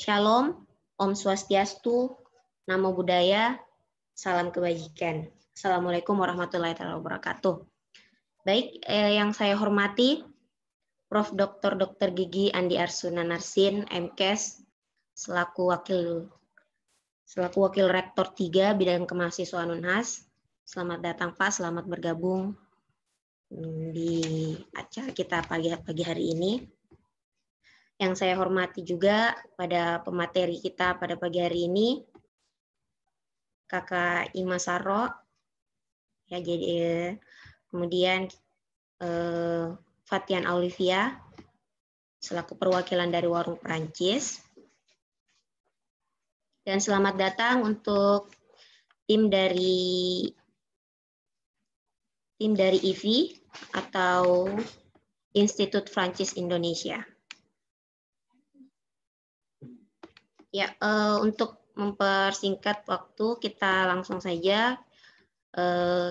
Shalom, Om Swastiastu, Namo Buddhaya, Salam Kebajikan. Assalamualaikum warahmatullahi wabarakatuh. Baik, eh, yang saya hormati, Prof. Dr. Dr. Gigi Andi Arsuna Narsin, MKes, selaku wakil selaku wakil rektor 3 bidang kemahasiswaan Unhas. Selamat datang Pak, selamat bergabung hmm, di acara kita pagi pagi hari ini yang saya hormati juga pada pemateri kita pada pagi hari ini, Kakak Ima Saro, ya jadi kemudian eh, Fatian Olivia selaku perwakilan dari Warung Perancis. Dan selamat datang untuk tim dari tim dari IVI atau Institut Francis Indonesia. Ya, uh, untuk mempersingkat waktu, kita langsung saja uh,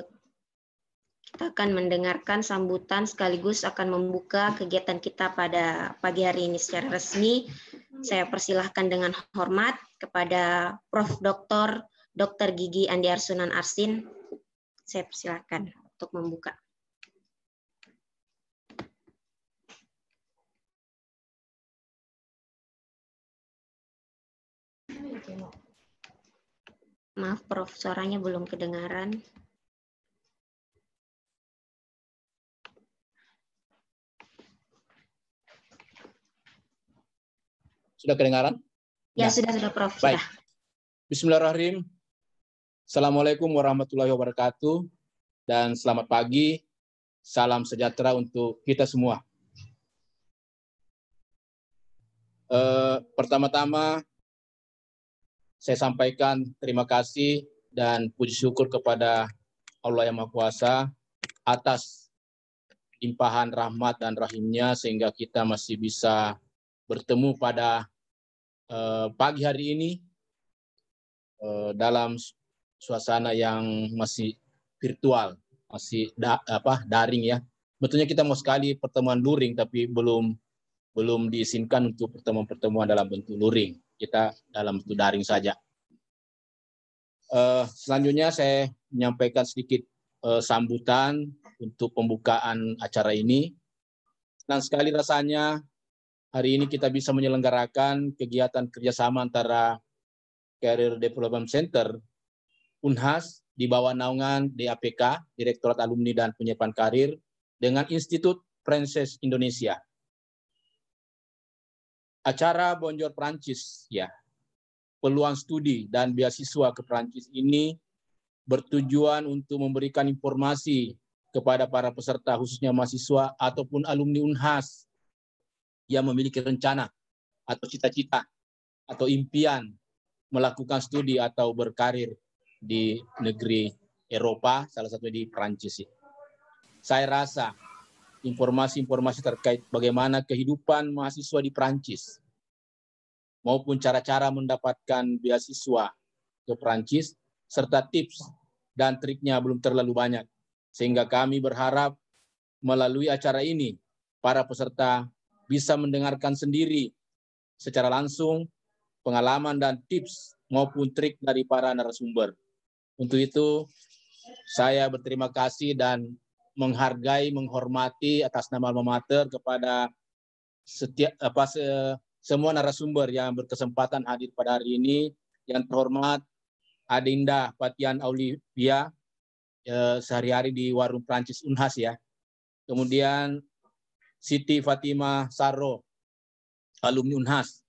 kita akan mendengarkan sambutan sekaligus akan membuka kegiatan kita pada pagi hari ini secara resmi. Saya persilahkan dengan hormat kepada Prof. Dr. Dr. Gigi Andi Arsunan Arsin. Saya persilahkan untuk membuka. Maaf Prof, suaranya belum kedengaran. Sudah kedengaran? Ya, nah. sudah, sudah Prof. Baik. Sudah. Bismillahirrahmanirrahim. Assalamualaikum warahmatullahi wabarakatuh. Dan selamat pagi. Salam sejahtera untuk kita semua. Uh, Pertama-tama, saya sampaikan terima kasih dan puji syukur kepada Allah yang Maha Kuasa atas limpahan rahmat dan rahimnya sehingga kita masih bisa bertemu pada eh, pagi hari ini eh, dalam suasana yang masih virtual, masih da, apa daring ya. Betulnya kita mau sekali pertemuan luring tapi belum belum diizinkan untuk pertemuan-pertemuan dalam bentuk luring kita dalam bentuk daring saja. Uh, selanjutnya saya menyampaikan sedikit uh, sambutan untuk pembukaan acara ini. Senang sekali rasanya hari ini kita bisa menyelenggarakan kegiatan kerjasama antara Career Development Center Unhas di bawah naungan DAPK, Direktorat Alumni dan Penyiapan Karir, dengan Institut Princess Indonesia Acara Bonjour Prancis ya. Peluang studi dan beasiswa ke Prancis ini bertujuan untuk memberikan informasi kepada para peserta khususnya mahasiswa ataupun alumni Unhas yang memiliki rencana atau cita-cita atau impian melakukan studi atau berkarir di negeri Eropa, salah satunya di Prancis. Ya. Saya rasa informasi-informasi terkait bagaimana kehidupan mahasiswa di Perancis maupun cara-cara mendapatkan beasiswa ke Perancis serta tips dan triknya belum terlalu banyak. Sehingga kami berharap melalui acara ini para peserta bisa mendengarkan sendiri secara langsung pengalaman dan tips maupun trik dari para narasumber. Untuk itu, saya berterima kasih dan menghargai, menghormati atas nama alma mater kepada setiap apa se, semua narasumber yang berkesempatan hadir pada hari ini yang terhormat Adinda Patian Olivia eh, sehari-hari di warung Prancis Unhas ya. Kemudian Siti Fatima Saro alumni Unhas,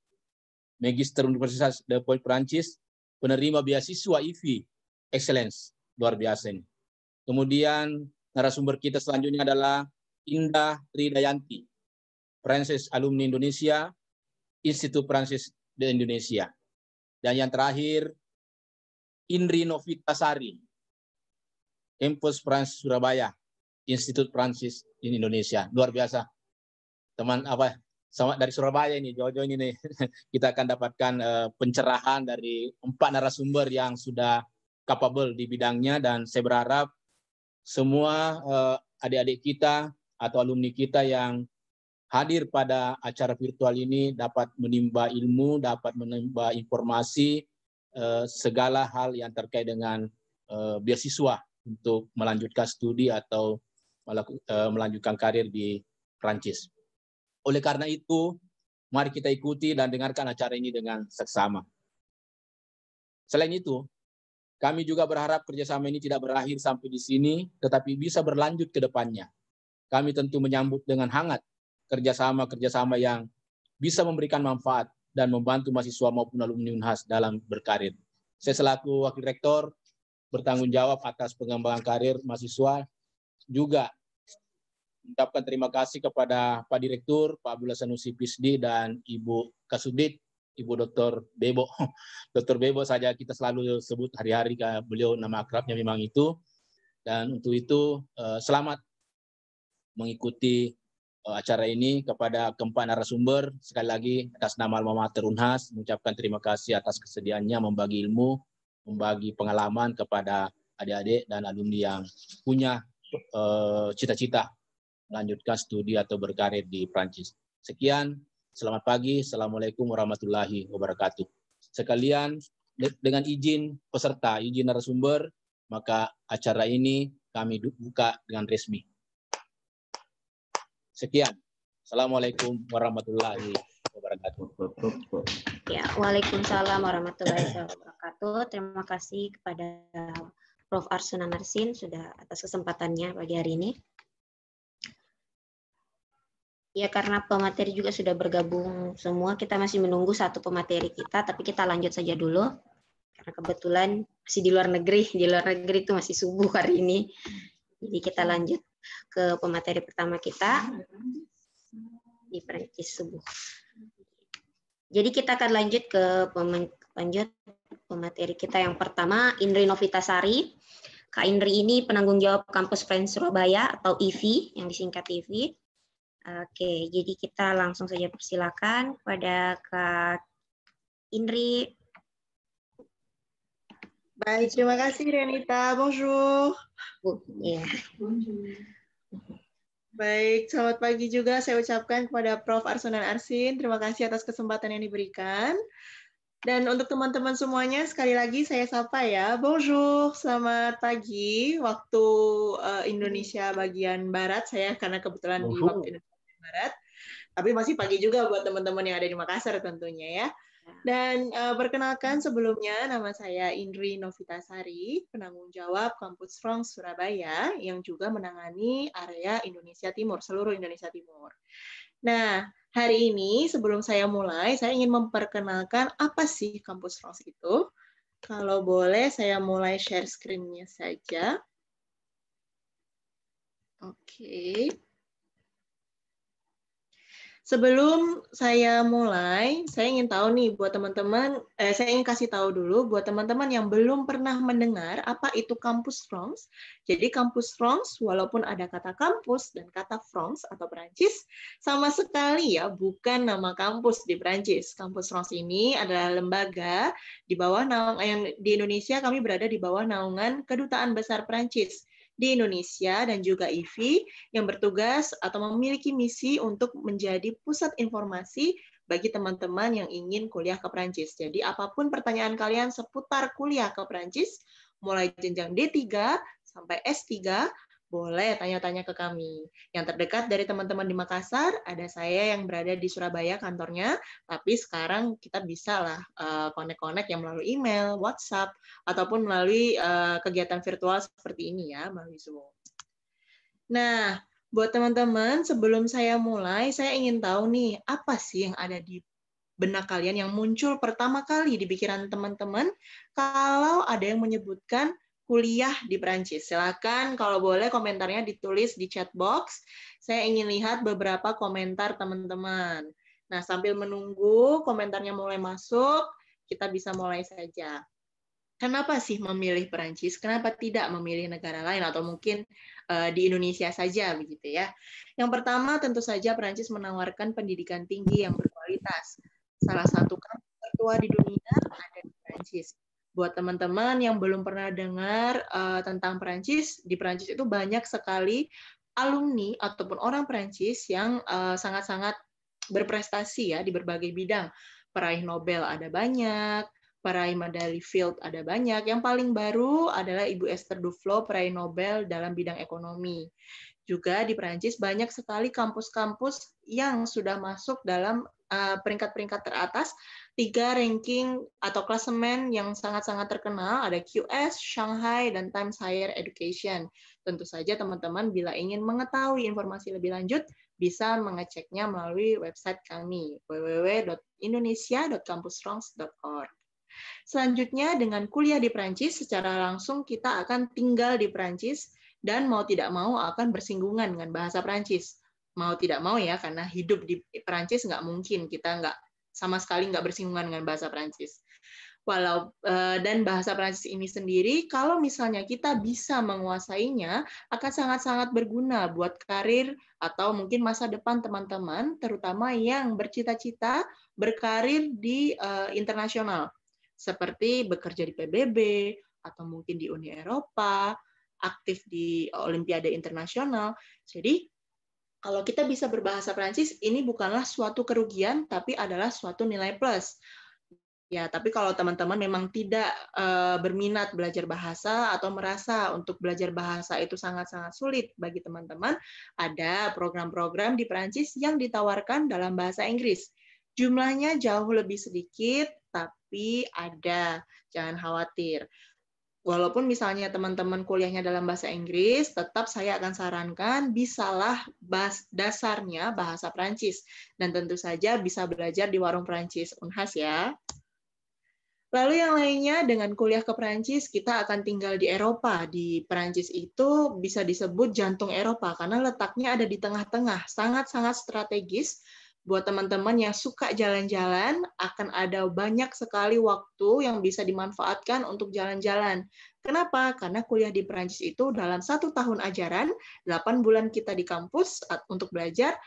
magister Universitas de Point Prancis, penerima beasiswa IFI Excellence luar biasa ini. Kemudian Narasumber kita selanjutnya adalah Indah Ridayanti, Francis Alumni Indonesia, Institut Francis di Indonesia. Dan yang terakhir, Indri Novita Sari, Kampus Prancis Surabaya, Institut Prancis di Indonesia. Luar biasa. Teman apa sama dari Surabaya ini, Jojo ini nih, kita akan dapatkan eh, pencerahan dari empat narasumber yang sudah capable di bidangnya dan saya berharap semua eh, adik-adik kita atau alumni kita yang hadir pada acara virtual ini dapat menimba ilmu, dapat menimba informasi uh, segala hal yang terkait dengan uh, beasiswa untuk melanjutkan studi atau melaku, uh, melanjutkan karir di Prancis. Oleh karena itu, mari kita ikuti dan dengarkan acara ini dengan seksama. Selain itu, kami juga berharap kerjasama ini tidak berakhir sampai di sini, tetapi bisa berlanjut ke depannya. Kami tentu menyambut dengan hangat kerjasama-kerjasama yang bisa memberikan manfaat dan membantu mahasiswa maupun alumni UNHAS dalam berkarir. Saya selaku Wakil Rektor bertanggung jawab atas pengembangan karir mahasiswa, juga mengucapkan terima kasih kepada Pak Direktur, Pak Abdullah Sanusi Pisdi, dan Ibu Kasudit Ibu Dr. Bebo. Dr. Bebo saja kita selalu sebut hari-hari beliau nama akrabnya memang itu. Dan untuk itu eh, selamat mengikuti eh, acara ini kepada keempat narasumber. Sekali lagi atas nama Alma Mater Unhas mengucapkan terima kasih atas kesediaannya membagi ilmu, membagi pengalaman kepada adik-adik dan alumni yang punya eh, cita-cita melanjutkan studi atau berkarir di Prancis. Sekian Selamat pagi. Assalamualaikum warahmatullahi wabarakatuh. Sekalian dengan izin peserta, izin narasumber, maka acara ini kami buka dengan resmi. Sekian. Assalamualaikum warahmatullahi wabarakatuh. Ya, Waalaikumsalam warahmatullahi wabarakatuh. Terima kasih kepada Prof. Arsuna Narsin sudah atas kesempatannya pagi hari ini. Ya karena pemateri juga sudah bergabung semua, kita masih menunggu satu pemateri kita, tapi kita lanjut saja dulu. Karena kebetulan masih di luar negeri, di luar negeri itu masih subuh hari ini. Jadi kita lanjut ke pemateri pertama kita di Perancis subuh. Jadi kita akan lanjut ke lanjut pemateri kita yang pertama Indri Novitasari. Kak Indri ini penanggung jawab kampus Friends Surabaya atau IVI yang disingkat IVI. Oke, jadi kita langsung saja persilakan kepada Kak Indri. Baik, terima kasih Renita. Bonjour. Bu, ya. Baik, selamat pagi juga saya ucapkan kepada Prof. Arsunan Arsin. Terima kasih atas kesempatan yang diberikan. Dan untuk teman-teman semuanya, sekali lagi saya sapa ya. Bonjour, selamat pagi. Waktu eh, Indonesia bagian Barat, saya karena kebetulan Bonjour. di waktu Barat. Tapi masih pagi juga buat teman-teman yang ada di Makassar tentunya ya. ya. Dan uh, perkenalkan sebelumnya nama saya Indri Novitasari, penanggung jawab Kampus Strong Surabaya yang juga menangani area Indonesia Timur, seluruh Indonesia Timur. Nah, hari ini sebelum saya mulai, saya ingin memperkenalkan apa sih Kampus Strong itu. Kalau boleh saya mulai share screen-nya saja. Oke. Okay. Sebelum saya mulai, saya ingin tahu nih buat teman-teman, eh, saya ingin kasih tahu dulu buat teman-teman yang belum pernah mendengar apa itu kampus frongs. Jadi kampus frongs, walaupun ada kata kampus dan kata frongs atau Perancis, sama sekali ya bukan nama kampus di Perancis. Kampus frongs ini adalah lembaga di bawah naungan di Indonesia kami berada di bawah naungan Kedutaan Besar Perancis di Indonesia dan juga IV yang bertugas atau memiliki misi untuk menjadi pusat informasi bagi teman-teman yang ingin kuliah ke Perancis. Jadi apapun pertanyaan kalian seputar kuliah ke Perancis, mulai jenjang D3 sampai S3 boleh tanya-tanya ke kami. Yang terdekat dari teman-teman di Makassar, ada saya yang berada di Surabaya kantornya, tapi sekarang kita bisa lah konek uh, yang melalui email, WhatsApp, ataupun melalui eh, kegiatan virtual seperti ini ya, melalui Zoom. Nah, buat teman-teman, sebelum saya mulai, saya ingin tahu nih, apa sih yang ada di benak kalian yang muncul pertama kali di pikiran teman-teman kalau ada yang menyebutkan kuliah di Perancis. Silakan kalau boleh komentarnya ditulis di chat box. Saya ingin lihat beberapa komentar teman-teman. Nah, sambil menunggu komentarnya mulai masuk, kita bisa mulai saja. Kenapa sih memilih Perancis? Kenapa tidak memilih negara lain atau mungkin uh, di Indonesia saja begitu ya? Yang pertama tentu saja Perancis menawarkan pendidikan tinggi yang berkualitas. Salah satu kampus tertua di dunia ada di Perancis buat teman-teman yang belum pernah dengar uh, tentang Perancis, di Perancis itu banyak sekali alumni ataupun orang Perancis yang sangat eh, sangat-sangat berprestasi ya di berbagai bidang. Peraih Nobel ada banyak, peraih medali Field ada banyak. Yang paling baru adalah Ibu Esther Duflo peraih Nobel dalam bidang ekonomi. Juga di Perancis banyak sekali kampus-kampus yang sudah masuk dalam peringkat eh, peringkat-peringkat teratas tiga ranking atau klasemen yang sangat-sangat terkenal ada QS, Shanghai, dan Times Higher Education. Tentu saja teman-teman bila ingin mengetahui informasi lebih lanjut bisa mengeceknya melalui website kami www.indonesia.campusrongs.org. Selanjutnya dengan kuliah di Prancis secara langsung kita akan tinggal di Prancis dan mau tidak mau akan bersinggungan dengan bahasa Prancis. Mau tidak mau ya karena hidup di Prancis nggak mungkin kita nggak sama sekali nggak bersinggungan dengan bahasa Prancis. Walau eh, dan bahasa Prancis ini sendiri, kalau misalnya kita bisa menguasainya, akan sangat-sangat berguna buat karir atau mungkin masa depan teman-teman, terutama yang bercita-cita berkarir di uh, internasional, seperti bekerja di PBB atau mungkin di Uni Eropa, aktif di Olimpiade Internasional. Jadi kalau kita bisa berbahasa Prancis, ini bukanlah suatu kerugian, tapi adalah suatu nilai plus. Ya, tapi kalau teman-teman memang tidak uh, berminat belajar bahasa atau merasa untuk belajar bahasa itu sangat-sangat sulit bagi teman-teman, ada program-program di Prancis yang ditawarkan dalam bahasa Inggris. Jumlahnya jauh lebih sedikit, tapi ada. Jangan khawatir walaupun misalnya teman-teman kuliahnya dalam bahasa Inggris, tetap saya akan sarankan bisalah bahas, dasarnya bahasa Prancis dan tentu saja bisa belajar di warung Prancis Unhas ya. Lalu yang lainnya dengan kuliah ke Prancis, kita akan tinggal di Eropa. Di Prancis itu bisa disebut jantung Eropa karena letaknya ada di tengah-tengah, sangat-sangat strategis buat teman-teman yang suka jalan-jalan akan ada banyak sekali waktu yang bisa dimanfaatkan untuk jalan-jalan. Kenapa? Karena kuliah di Perancis itu dalam satu tahun ajaran, 8 bulan kita di kampus untuk belajar,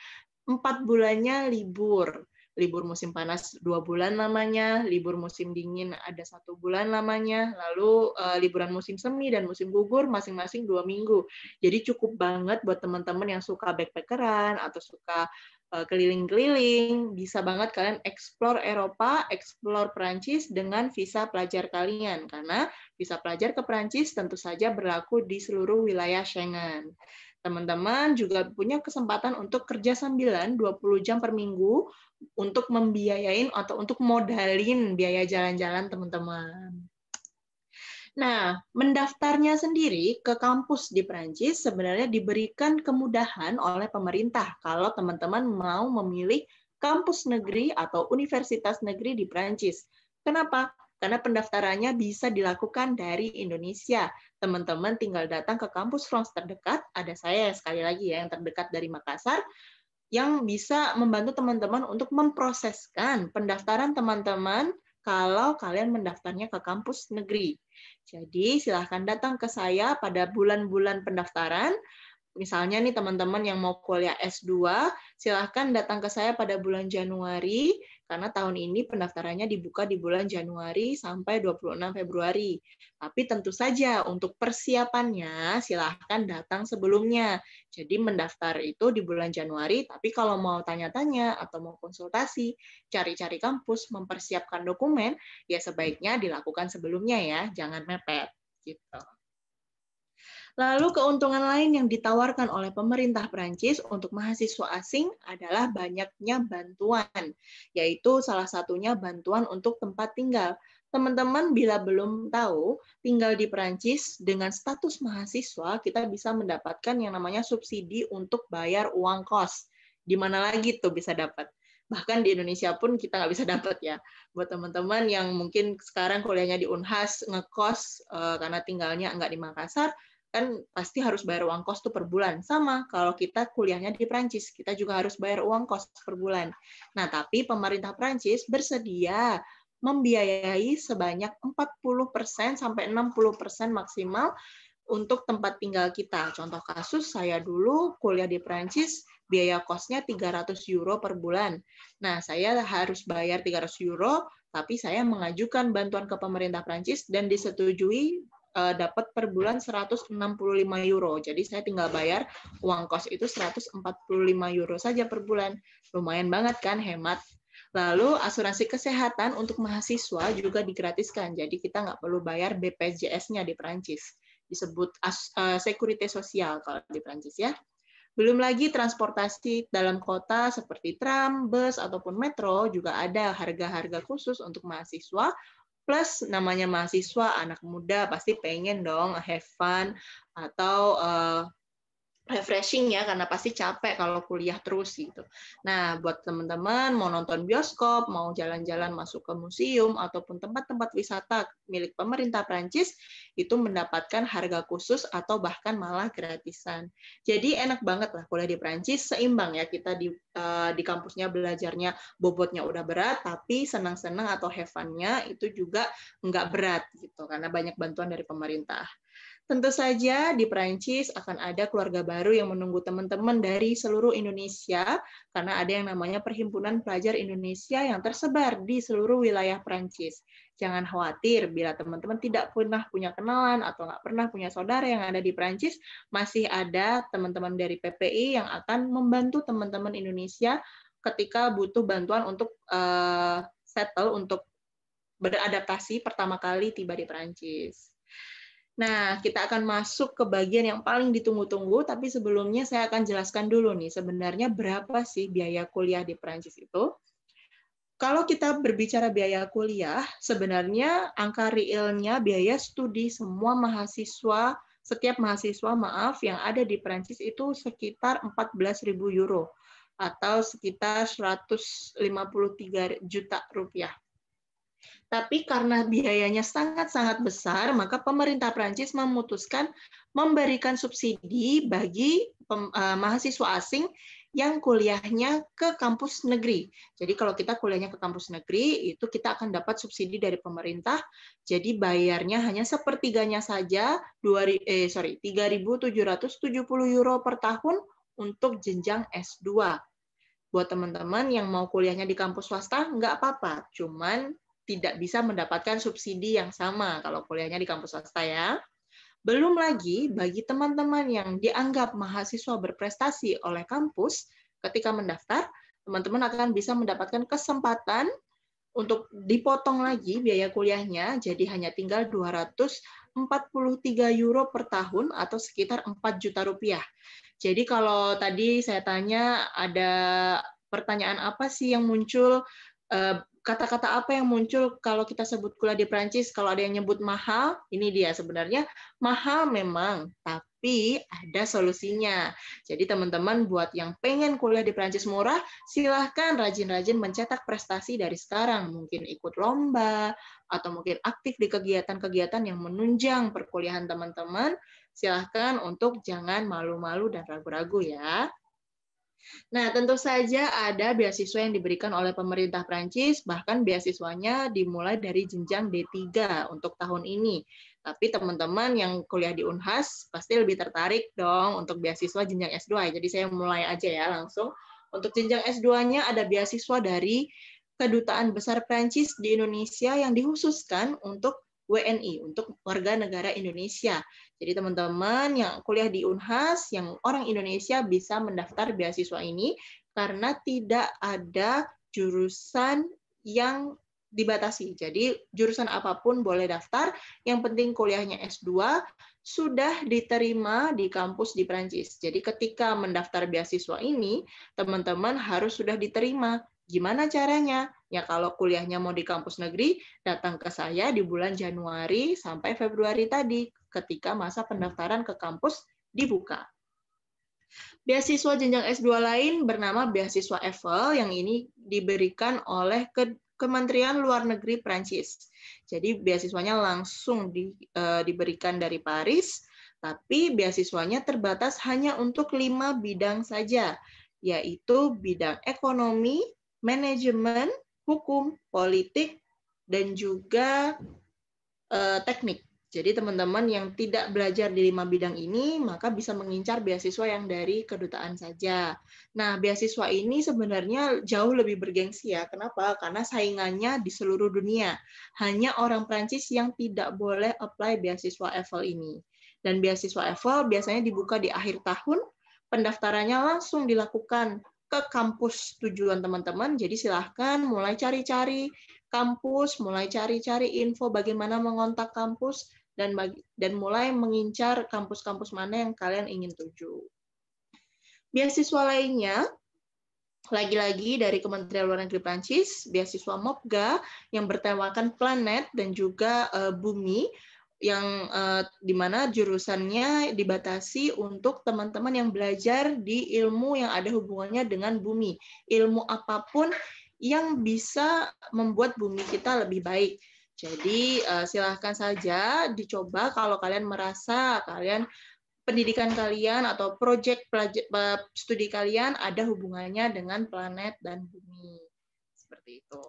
4 bulannya libur libur musim panas dua bulan lamanya, libur musim dingin ada satu bulan lamanya, lalu uh, liburan musim semi dan musim gugur masing-masing dua minggu. Jadi cukup banget buat teman-teman yang suka backpackeran atau suka Eh, keliling-keliling, bisa banget kalian explore Eropa, explore Perancis dengan visa pelajar kalian karena visa pelajar ke Perancis tentu saja berlaku di seluruh wilayah Schengen. Teman-teman juga punya kesempatan untuk kerja sambilan 20 jam per minggu untuk membiayain atau untuk modalin biaya jalan-jalan teman-teman. Nah, mendaftarnya sendiri ke kampus di Perancis sebenarnya diberikan kemudahan oleh pemerintah kalau teman-teman mau memilih kampus negeri atau universitas negeri di Perancis. Kenapa? Karena pendaftarannya bisa dilakukan dari Indonesia. Teman-teman tinggal datang ke kampus France terdekat, ada saya sekali lagi ya yang terdekat dari Makassar, yang bisa membantu teman-teman untuk memproseskan pendaftaran teman-teman kalau kalian mendaftarnya ke kampus negeri. Jadi silahkan datang ke saya pada bulan-bulan pendaftaran. Misalnya nih teman-teman yang mau kuliah S2, silahkan datang ke saya pada bulan Januari karena tahun ini pendaftarannya dibuka di bulan Januari sampai 26 Februari. Tapi tentu saja untuk persiapannya silahkan datang sebelumnya. Jadi mendaftar itu di bulan Januari, tapi kalau mau tanya-tanya atau mau konsultasi, cari-cari kampus, mempersiapkan dokumen, ya sebaiknya dilakukan sebelumnya ya, jangan mepet. Gitu. Lalu keuntungan lain yang ditawarkan oleh pemerintah Prancis untuk mahasiswa asing adalah banyaknya bantuan, yaitu salah satunya bantuan untuk tempat tinggal. Teman-teman bila belum tahu, tinggal di Prancis dengan status mahasiswa kita bisa mendapatkan yang namanya subsidi untuk bayar uang kos. Di mana lagi tuh bisa dapat? bahkan di Indonesia pun kita nggak bisa dapat ya buat teman-teman yang mungkin sekarang kuliahnya di Unhas ngekos eh, karena tinggalnya nggak di Makassar kan pasti harus bayar uang kos tuh per bulan. Sama kalau kita kuliahnya di Prancis, kita juga harus bayar uang kos per bulan. Nah, tapi pemerintah Prancis bersedia membiayai sebanyak 40% sampai 60% maksimal untuk tempat tinggal kita. Contoh kasus saya dulu kuliah di Prancis, biaya kosnya 300 euro per bulan. Nah, saya harus bayar 300 euro, tapi saya mengajukan bantuan ke pemerintah Prancis dan disetujui uh, dapat per bulan 165 euro. Jadi saya tinggal bayar uang kos itu 145 euro saja per bulan. Lumayan banget kan hemat. Lalu asuransi kesehatan untuk mahasiswa juga digratiskan. Jadi kita nggak perlu bayar BPJS-nya di Prancis. Disebut as, uh, eh, security sosial kalau di Prancis ya. Belum lagi transportasi dalam kota seperti tram, bus, ataupun metro juga ada harga-harga khusus untuk mahasiswa Plus namanya mahasiswa, anak muda pasti pengen dong have fun atau uh, refreshing ya karena pasti capek kalau kuliah terus gitu. Nah, buat teman-teman mau nonton bioskop, mau jalan-jalan masuk ke museum ataupun tempat-tempat wisata milik pemerintah Prancis itu mendapatkan harga khusus atau bahkan malah gratisan. Jadi enak banget lah kuliah di Prancis seimbang ya kita di uh, di kampusnya belajarnya bobotnya udah berat tapi senang-senang atau have fun itu juga nggak berat gitu karena banyak bantuan dari pemerintah. Tentu saja di Perancis akan ada keluarga baru yang menunggu teman-teman dari seluruh Indonesia karena ada yang namanya Perhimpunan Pelajar Indonesia yang tersebar di seluruh wilayah Perancis. Jangan khawatir bila teman-teman tidak pernah punya kenalan atau nggak pernah punya saudara yang ada di Perancis, masih ada teman-teman dari PPI yang akan membantu teman-teman Indonesia ketika butuh bantuan untuk uh, settle untuk beradaptasi pertama kali tiba di Perancis. Nah, kita akan masuk ke bagian yang paling ditunggu-tunggu, tapi sebelumnya saya akan jelaskan dulu nih, sebenarnya berapa sih biaya kuliah di Perancis itu? Kalau kita berbicara biaya kuliah, sebenarnya angka realnya biaya studi semua mahasiswa, setiap mahasiswa maaf yang ada di Perancis itu sekitar 14.000 euro atau sekitar 153 juta rupiah. Tapi karena biayanya sangat-sangat besar, maka pemerintah Prancis memutuskan memberikan subsidi bagi eh, mahasiswa asing yang kuliahnya ke kampus negeri. Jadi kalau kita kuliahnya ke kampus negeri, itu kita akan dapat subsidi dari pemerintah. Jadi bayarnya hanya sepertiganya saja, 2, eh, sorry, 3.770 euro per tahun untuk jenjang S2. Buat teman-teman yang mau kuliahnya di kampus swasta, nggak apa-apa. Cuman tidak bisa mendapatkan subsidi yang sama kalau kuliahnya di kampus swasta ya. Belum lagi bagi teman-teman yang dianggap mahasiswa berprestasi oleh kampus ketika mendaftar, teman-teman akan bisa mendapatkan kesempatan untuk dipotong lagi biaya kuliahnya jadi hanya tinggal 243 euro per tahun atau sekitar 4 juta rupiah. Jadi kalau tadi saya tanya ada pertanyaan apa sih yang muncul eh, kata-kata apa yang muncul kalau kita sebut gula di Prancis? Kalau ada yang nyebut mahal, ini dia sebenarnya mahal memang, tapi ada solusinya. Jadi teman-teman buat yang pengen kuliah di Prancis murah, silahkan rajin-rajin mencetak prestasi dari sekarang. Mungkin ikut lomba, atau mungkin aktif di kegiatan-kegiatan yang menunjang perkuliahan teman-teman. Silahkan untuk jangan malu-malu dan ragu-ragu ya. Nah, tentu saja ada beasiswa yang diberikan oleh pemerintah Prancis, bahkan beasiswanya dimulai dari jenjang D3 untuk tahun ini. Tapi teman-teman yang kuliah di Unhas pasti lebih tertarik dong untuk beasiswa jenjang S2. Jadi saya mulai aja ya langsung. Untuk jenjang S2-nya ada beasiswa dari Kedutaan Besar Prancis di Indonesia yang dikhususkan untuk WNI untuk warga negara Indonesia. Jadi teman-teman yang kuliah di Unhas yang orang Indonesia bisa mendaftar beasiswa ini karena tidak ada jurusan yang dibatasi. Jadi jurusan apapun boleh daftar, yang penting kuliahnya S2 sudah diterima di kampus di Prancis. Jadi ketika mendaftar beasiswa ini, teman-teman harus sudah diterima. Gimana caranya? Ya kalau kuliahnya mau di kampus negeri, datang ke saya di bulan Januari sampai Februari tadi ketika masa pendaftaran ke kampus dibuka. Beasiswa jenjang S2 lain bernama beasiswa EFL yang ini diberikan oleh ke Kementerian Luar Negeri Prancis. Jadi beasiswanya langsung di, e, diberikan dari Paris, tapi beasiswanya terbatas hanya untuk lima bidang saja, yaitu bidang ekonomi, manajemen, hukum, politik, dan juga eh, teknik. Jadi teman-teman yang tidak belajar di lima bidang ini, maka bisa mengincar beasiswa yang dari kedutaan saja. Nah, beasiswa ini sebenarnya jauh lebih bergengsi ya. Kenapa? Karena saingannya di seluruh dunia. Hanya orang Prancis yang tidak boleh apply beasiswa EFL ini. Dan beasiswa EFL biasanya dibuka di akhir tahun, pendaftarannya langsung dilakukan ke kampus tujuan teman-teman. Jadi silahkan mulai cari-cari kampus, mulai cari-cari info bagaimana mengontak kampus, dan, bagi, dan mulai mengincar kampus-kampus mana yang kalian ingin tuju. Beasiswa lainnya, lagi-lagi dari Kementerian Luar Negeri Prancis, beasiswa MOPGA yang bertemakan planet dan juga uh, bumi, yang uh, eh, dimana jurusannya dibatasi untuk teman-teman yang belajar di ilmu yang ada hubungannya dengan bumi ilmu apapun yang bisa membuat bumi kita lebih baik jadi uh, silahkan saja dicoba kalau kalian merasa kalian pendidikan kalian atau proyek studi kalian ada hubungannya dengan planet dan bumi seperti itu.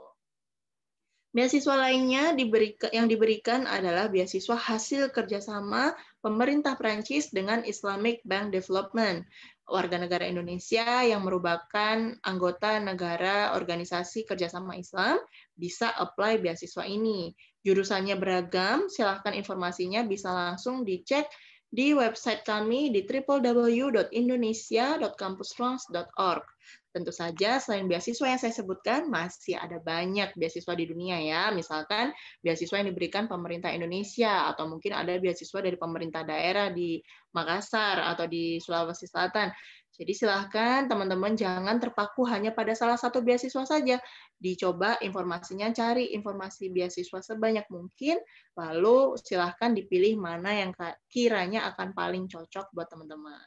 Beasiswa lainnya diberikan, yang diberikan adalah beasiswa hasil kerjasama pemerintah Prancis dengan Islamic Bank Development, warga negara Indonesia yang merupakan anggota negara organisasi kerjasama Islam bisa apply beasiswa ini. Jurusannya beragam, silahkan informasinya bisa langsung dicek di website kami di www.indonesia.campusfrance.org. Tentu saja selain beasiswa yang saya sebutkan masih ada banyak beasiswa di dunia ya. Misalkan beasiswa yang diberikan pemerintah Indonesia atau mungkin ada beasiswa dari pemerintah daerah di Makassar atau di Sulawesi Selatan. Jadi silahkan teman-teman jangan terpaku hanya pada salah satu beasiswa saja. Dicoba informasinya, cari informasi beasiswa sebanyak mungkin, lalu silahkan dipilih mana yang kiranya akan paling cocok buat teman-teman.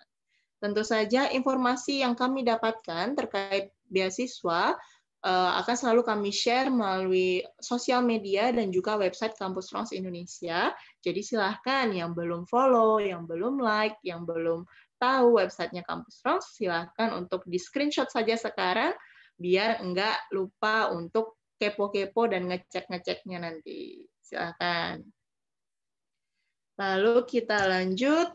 Tentu saja informasi yang kami dapatkan terkait beasiswa eh, akan selalu kami share melalui sosial media dan juga website Kampus France Indonesia. Jadi silahkan yang belum follow, yang belum like, yang belum tahu websitenya Kampus France, silahkan untuk di screenshot saja sekarang biar enggak lupa untuk kepo-kepo dan ngecek-ngeceknya nanti. Silahkan. Lalu kita lanjut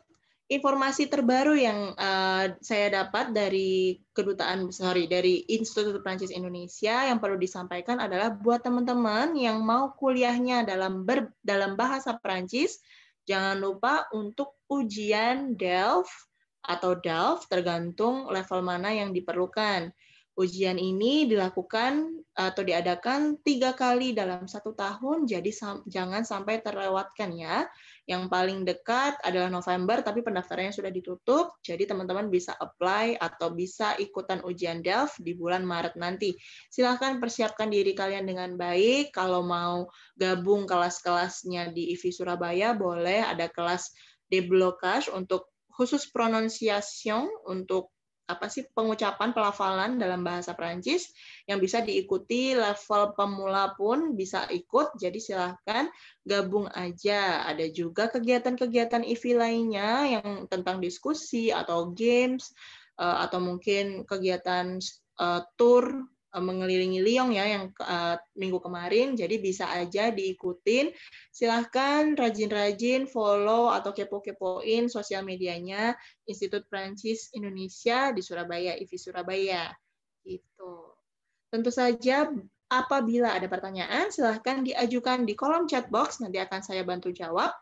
informasi terbaru yang uh, saya dapat dari kedutaan sorry dari Institut Prancis Indonesia yang perlu disampaikan adalah buat teman-teman yang mau kuliahnya dalam ber, dalam bahasa Prancis jangan lupa untuk ujian DELF atau DALF tergantung level mana yang diperlukan. Ujian ini dilakukan atau diadakan tiga kali dalam satu tahun, jadi jangan sampai terlewatkan ya. Yang paling dekat adalah November, tapi pendaftarannya sudah ditutup. Jadi teman-teman bisa apply atau bisa ikutan ujian DELF di bulan Maret nanti. Silahkan persiapkan diri kalian dengan baik. Kalau mau gabung kelas-kelasnya di IVI Surabaya, boleh ada kelas deblokage untuk khusus pronunciation untuk apa sih pengucapan pelafalan dalam bahasa Perancis yang bisa diikuti level pemula pun bisa ikut jadi silahkan gabung aja ada juga kegiatan-kegiatan IV e lainnya yang tentang diskusi atau games eh, atau mungkin kegiatan eh, tour Eh, mengelilingi Lyon ya yang uh, minggu kemarin jadi bisa aja diikutin silahkan rajin-rajin follow atau kepo-kepoin sosial medianya Institut Prancis Indonesia di Surabaya IVI Surabaya itu tentu saja apabila ada pertanyaan silahkan diajukan di kolom chat box nanti akan saya bantu jawab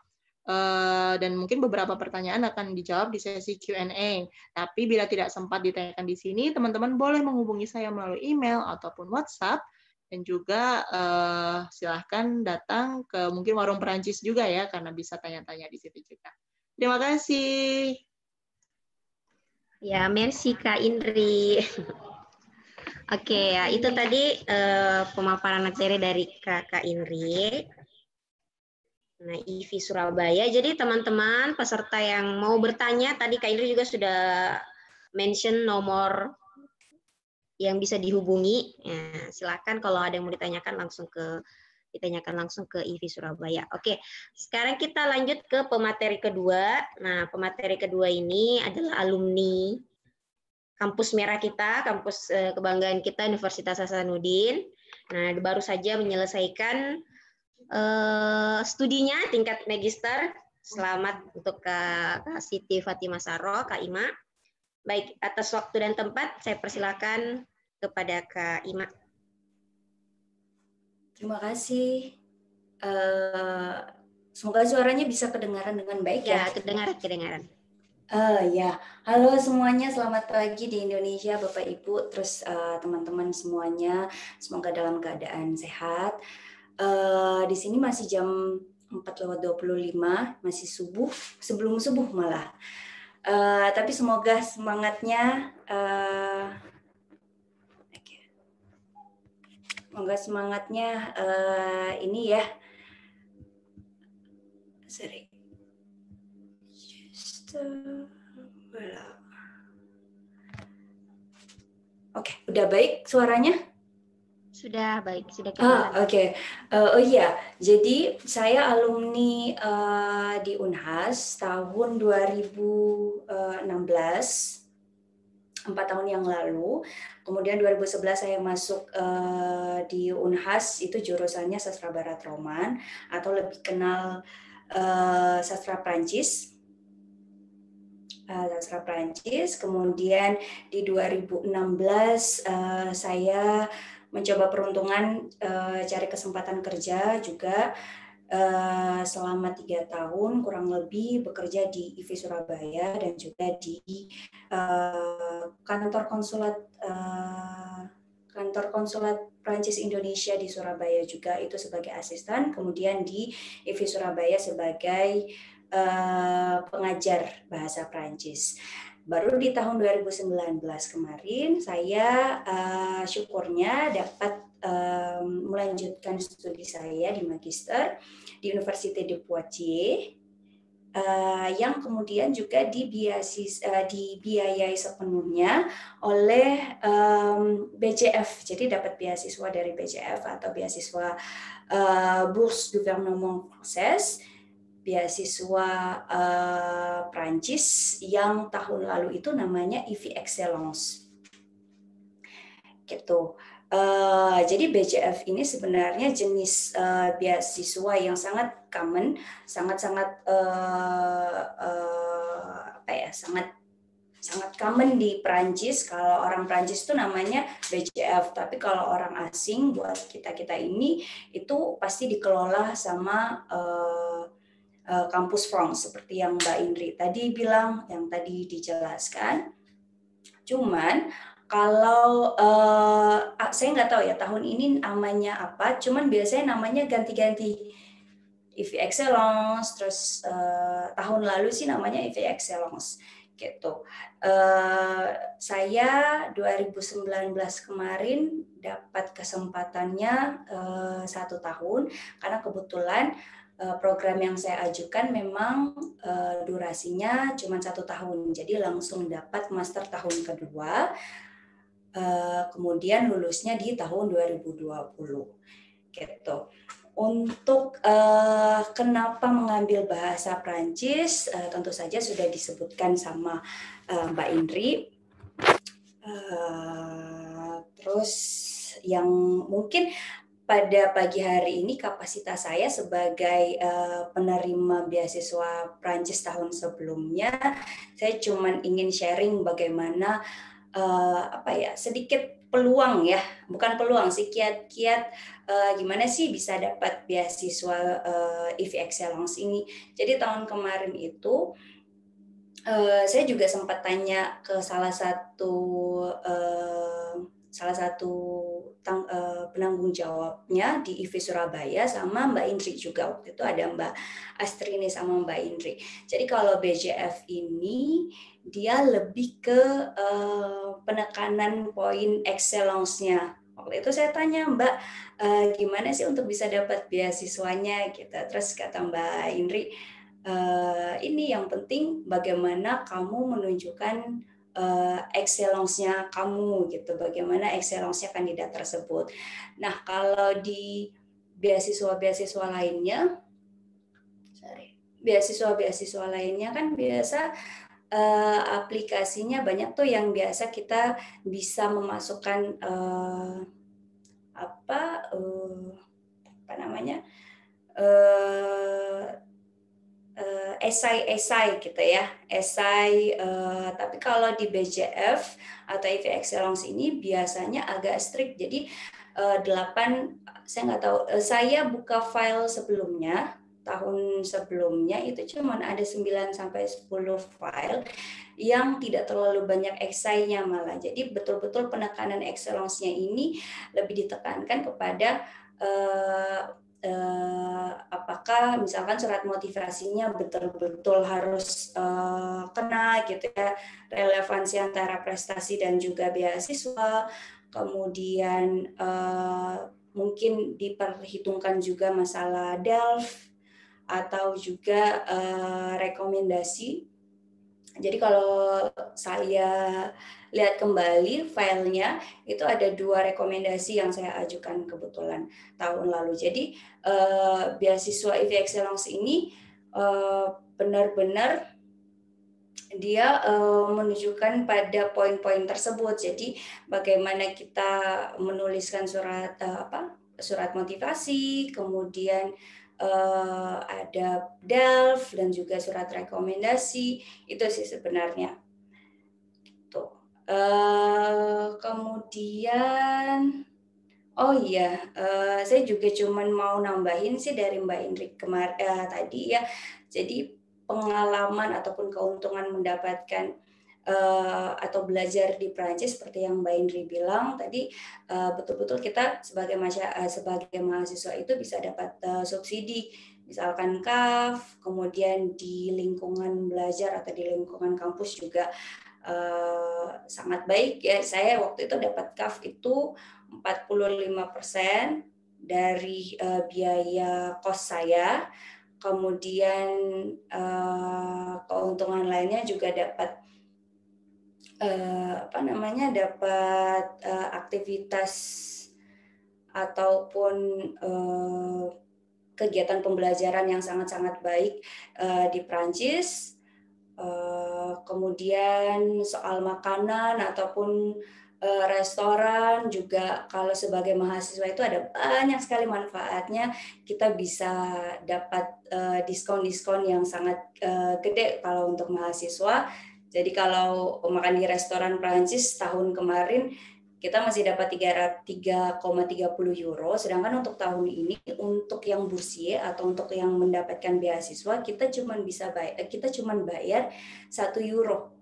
Eh, dan mungkin beberapa pertanyaan akan dijawab di sesi Q&A. Tapi bila tidak sempat ditanyakan di sini, teman-teman boleh menghubungi saya melalui email ataupun WhatsApp dan juga uh, silahkan datang ke mungkin warung Perancis juga ya karena bisa tanya-tanya di situ juga. Terima kasih. Ya, merci Kak Indri. Oke, okay, ya, itu tadi uh, pemaparan materi dari Kak Indri. Nah, IV Surabaya. Jadi teman-teman peserta yang mau bertanya tadi Kak Indri juga sudah mention nomor yang bisa dihubungi. Ya, silakan kalau ada yang mau ditanyakan langsung ke ditanyakan langsung ke IV Surabaya. Oke, sekarang kita lanjut ke pemateri kedua. Nah, pemateri kedua ini adalah alumni kampus merah kita, kampus eh, kebanggaan kita Universitas Hasanuddin. Nah, baru saja menyelesaikan uh, studinya tingkat magister. Selamat untuk Kak, Siti Fatimah Saro, Kak Ima. Baik, atas waktu dan tempat saya persilakan kepada Kak Ima. Terima kasih. Uh, semoga suaranya bisa kedengaran dengan baik ya. Ya, kedengaran, kedengaran. Uh, ya, halo semuanya, selamat pagi di Indonesia, Bapak Ibu, terus eh, teman-teman uh, teman -teman semuanya, semoga dalam keadaan sehat. Eh, di sini masih jam 4 lewat 25, masih subuh, sebelum subuh malah. Uh, tapi semoga semangatnya uh, semoga semangatnya uh, ini ya sorry oke okay, udah baik suaranya sudah baik, sudah kenal. Ah, oke. Okay. Uh, eh, oh iya, jadi saya alumni uh, di Unhas tahun 2016 eh, empat tahun yang lalu. Kemudian 2011 saya masuk uh, di Unhas itu jurusannya sastra Barat Roman atau lebih kenal uh, sastra Prancis. sastra Prancis. Kemudian di 2016 uh, saya mencoba peruntungan uh, cari kesempatan kerja juga uh, selama tiga tahun kurang lebih bekerja di IV Surabaya dan juga di uh, kantor konsulat uh, kantor konsulat Prancis Indonesia di Surabaya juga itu sebagai asisten, kemudian di IVI Surabaya sebagai uh, pengajar bahasa Prancis. Baru di tahun 2019 kemarin saya uh, syukurnya dapat um, melanjutkan studi saya di magister di Universitas de Poitiers uh, yang kemudian juga dibiasis, uh, dibiayai sepenuhnya oleh um, BCF. Jadi dapat beasiswa dari BCF atau beasiswa uh, Bourse Gouvernement Française beasiswa uh, eh, Prancis yang tahun lalu itu namanya EV Excellence. Gitu. Uh, jadi BJF ini sebenarnya jenis uh, beasiswa yang sangat common, sangat-sangat uh, uh, apa ya, sangat sangat common di Prancis. Kalau orang Prancis itu namanya BCF, tapi kalau orang asing buat kita kita ini itu pasti dikelola sama uh, Eh, kampus France seperti yang Mbak Indri tadi bilang, yang tadi dijelaskan. Cuman kalau uh, saya nggak tahu ya tahun ini namanya apa, cuman biasanya namanya ganti-ganti. IV Excellence, terus uh, tahun lalu sih namanya IV Excellence gitu. Uh, saya 2019 kemarin dapat kesempatannya uh, satu tahun karena kebetulan uh, Eh, program yang saya ajukan memang eh, durasinya cuma satu tahun, jadi langsung dapat master tahun kedua, eh, kemudian lulusnya di tahun 2020, gitu. Untuk uh, kenapa mengambil bahasa Prancis, uh, tentu saja sudah disebutkan sama uh, Mbak Indri. Uh, terus yang mungkin pada pagi hari ini kapasitas saya sebagai uh, penerima beasiswa Prancis tahun sebelumnya, saya cuma ingin sharing bagaimana uh, apa ya sedikit peluang ya, bukan peluang sih kiat-kiat uh, gimana sih bisa dapat beasiswa uh, Excellence ini. Jadi tahun kemarin itu uh, saya juga sempat tanya ke salah satu uh, salah satu tang, uh, penanggung jawabnya di IV Surabaya sama Mbak Indri juga waktu itu ada Mbak Astrini sama Mbak Indri. Jadi kalau BJF ini dia lebih ke uh, penekanan poin excellence-nya. Waktu itu saya tanya Mbak uh, gimana sih untuk bisa dapat beasiswanya gitu. Terus kata Mbak Indri uh, ini yang penting bagaimana kamu menunjukkan uh, excellence-nya kamu gitu, bagaimana excellence-nya kandidat tersebut. Nah, kalau di beasiswa-beasiswa lainnya, beasiswa-beasiswa lainnya kan biasa uh, aplikasinya banyak tuh yang biasa kita bisa memasukkan uh, apa uh, apa namanya esai-esai eh, gitu ya, esai. Uh, tapi kalau di BJF atau IV Excellence ini biasanya agak strict. Jadi uh, eh, 8 saya nggak tahu uh, saya buka file sebelumnya tahun sebelumnya itu cuma ada 9 sampai 10 file yang tidak terlalu banyak esainya malah. Jadi betul-betul penekanan excellence-nya ini lebih ditekankan kepada eh, apakah misalkan surat motivasinya betul-betul harus eh, kena gitu ya relevansi antara prestasi dan juga beasiswa kemudian eh, mungkin diperhitungkan juga masalah DELF atau juga eh, rekomendasi jadi kalau saya lihat kembali filenya itu ada dua rekomendasi yang saya ajukan kebetulan tahun lalu. Jadi uh, beasiswa IV Excellence ini benar eh, benar-benar dia uh, menunjukkan pada poin-poin tersebut. Jadi bagaimana kita menuliskan surat uh, apa surat motivasi, kemudian uh, ada DELF dan juga surat rekomendasi itu sih sebenarnya. Gitu. Eh, kemudian oh iya uh, saya juga cuman mau nambahin sih dari Mbak Indri kemarin uh, eh, tadi ya jadi pengalaman ataupun keuntungan mendapatkan uh, atau belajar di Prancis seperti yang Mbak Indri bilang tadi betul-betul uh, kita sebagai masyarakat sebagai mahasiswa itu bisa dapat uh, subsidi misalkan KAF kemudian di lingkungan belajar atau di lingkungan kampus juga Eh, sangat baik ya. Saya waktu itu dapat CAF itu 45% dari uh, biaya kos saya. Kemudian uh, keuntungan lainnya juga dapat uh, apa namanya? dapat uh, aktivitas ataupun uh, kegiatan pembelajaran yang sangat-sangat baik uh, di Prancis. Uh, Eh, kemudian soal makanan ataupun eh, restoran juga kalau sebagai mahasiswa itu ada banyak sekali manfaatnya kita bisa dapat eh, diskon-diskon yang sangat gede kalau untuk mahasiswa jadi kalau makan di restoran Prancis tahun kemarin kita masih dapat 3,30 euro. Sedangkan untuk tahun ini untuk yang bursier atau untuk yang mendapatkan beasiswa kita cuma bisa bayar, eh, kita cuma bayar satu euro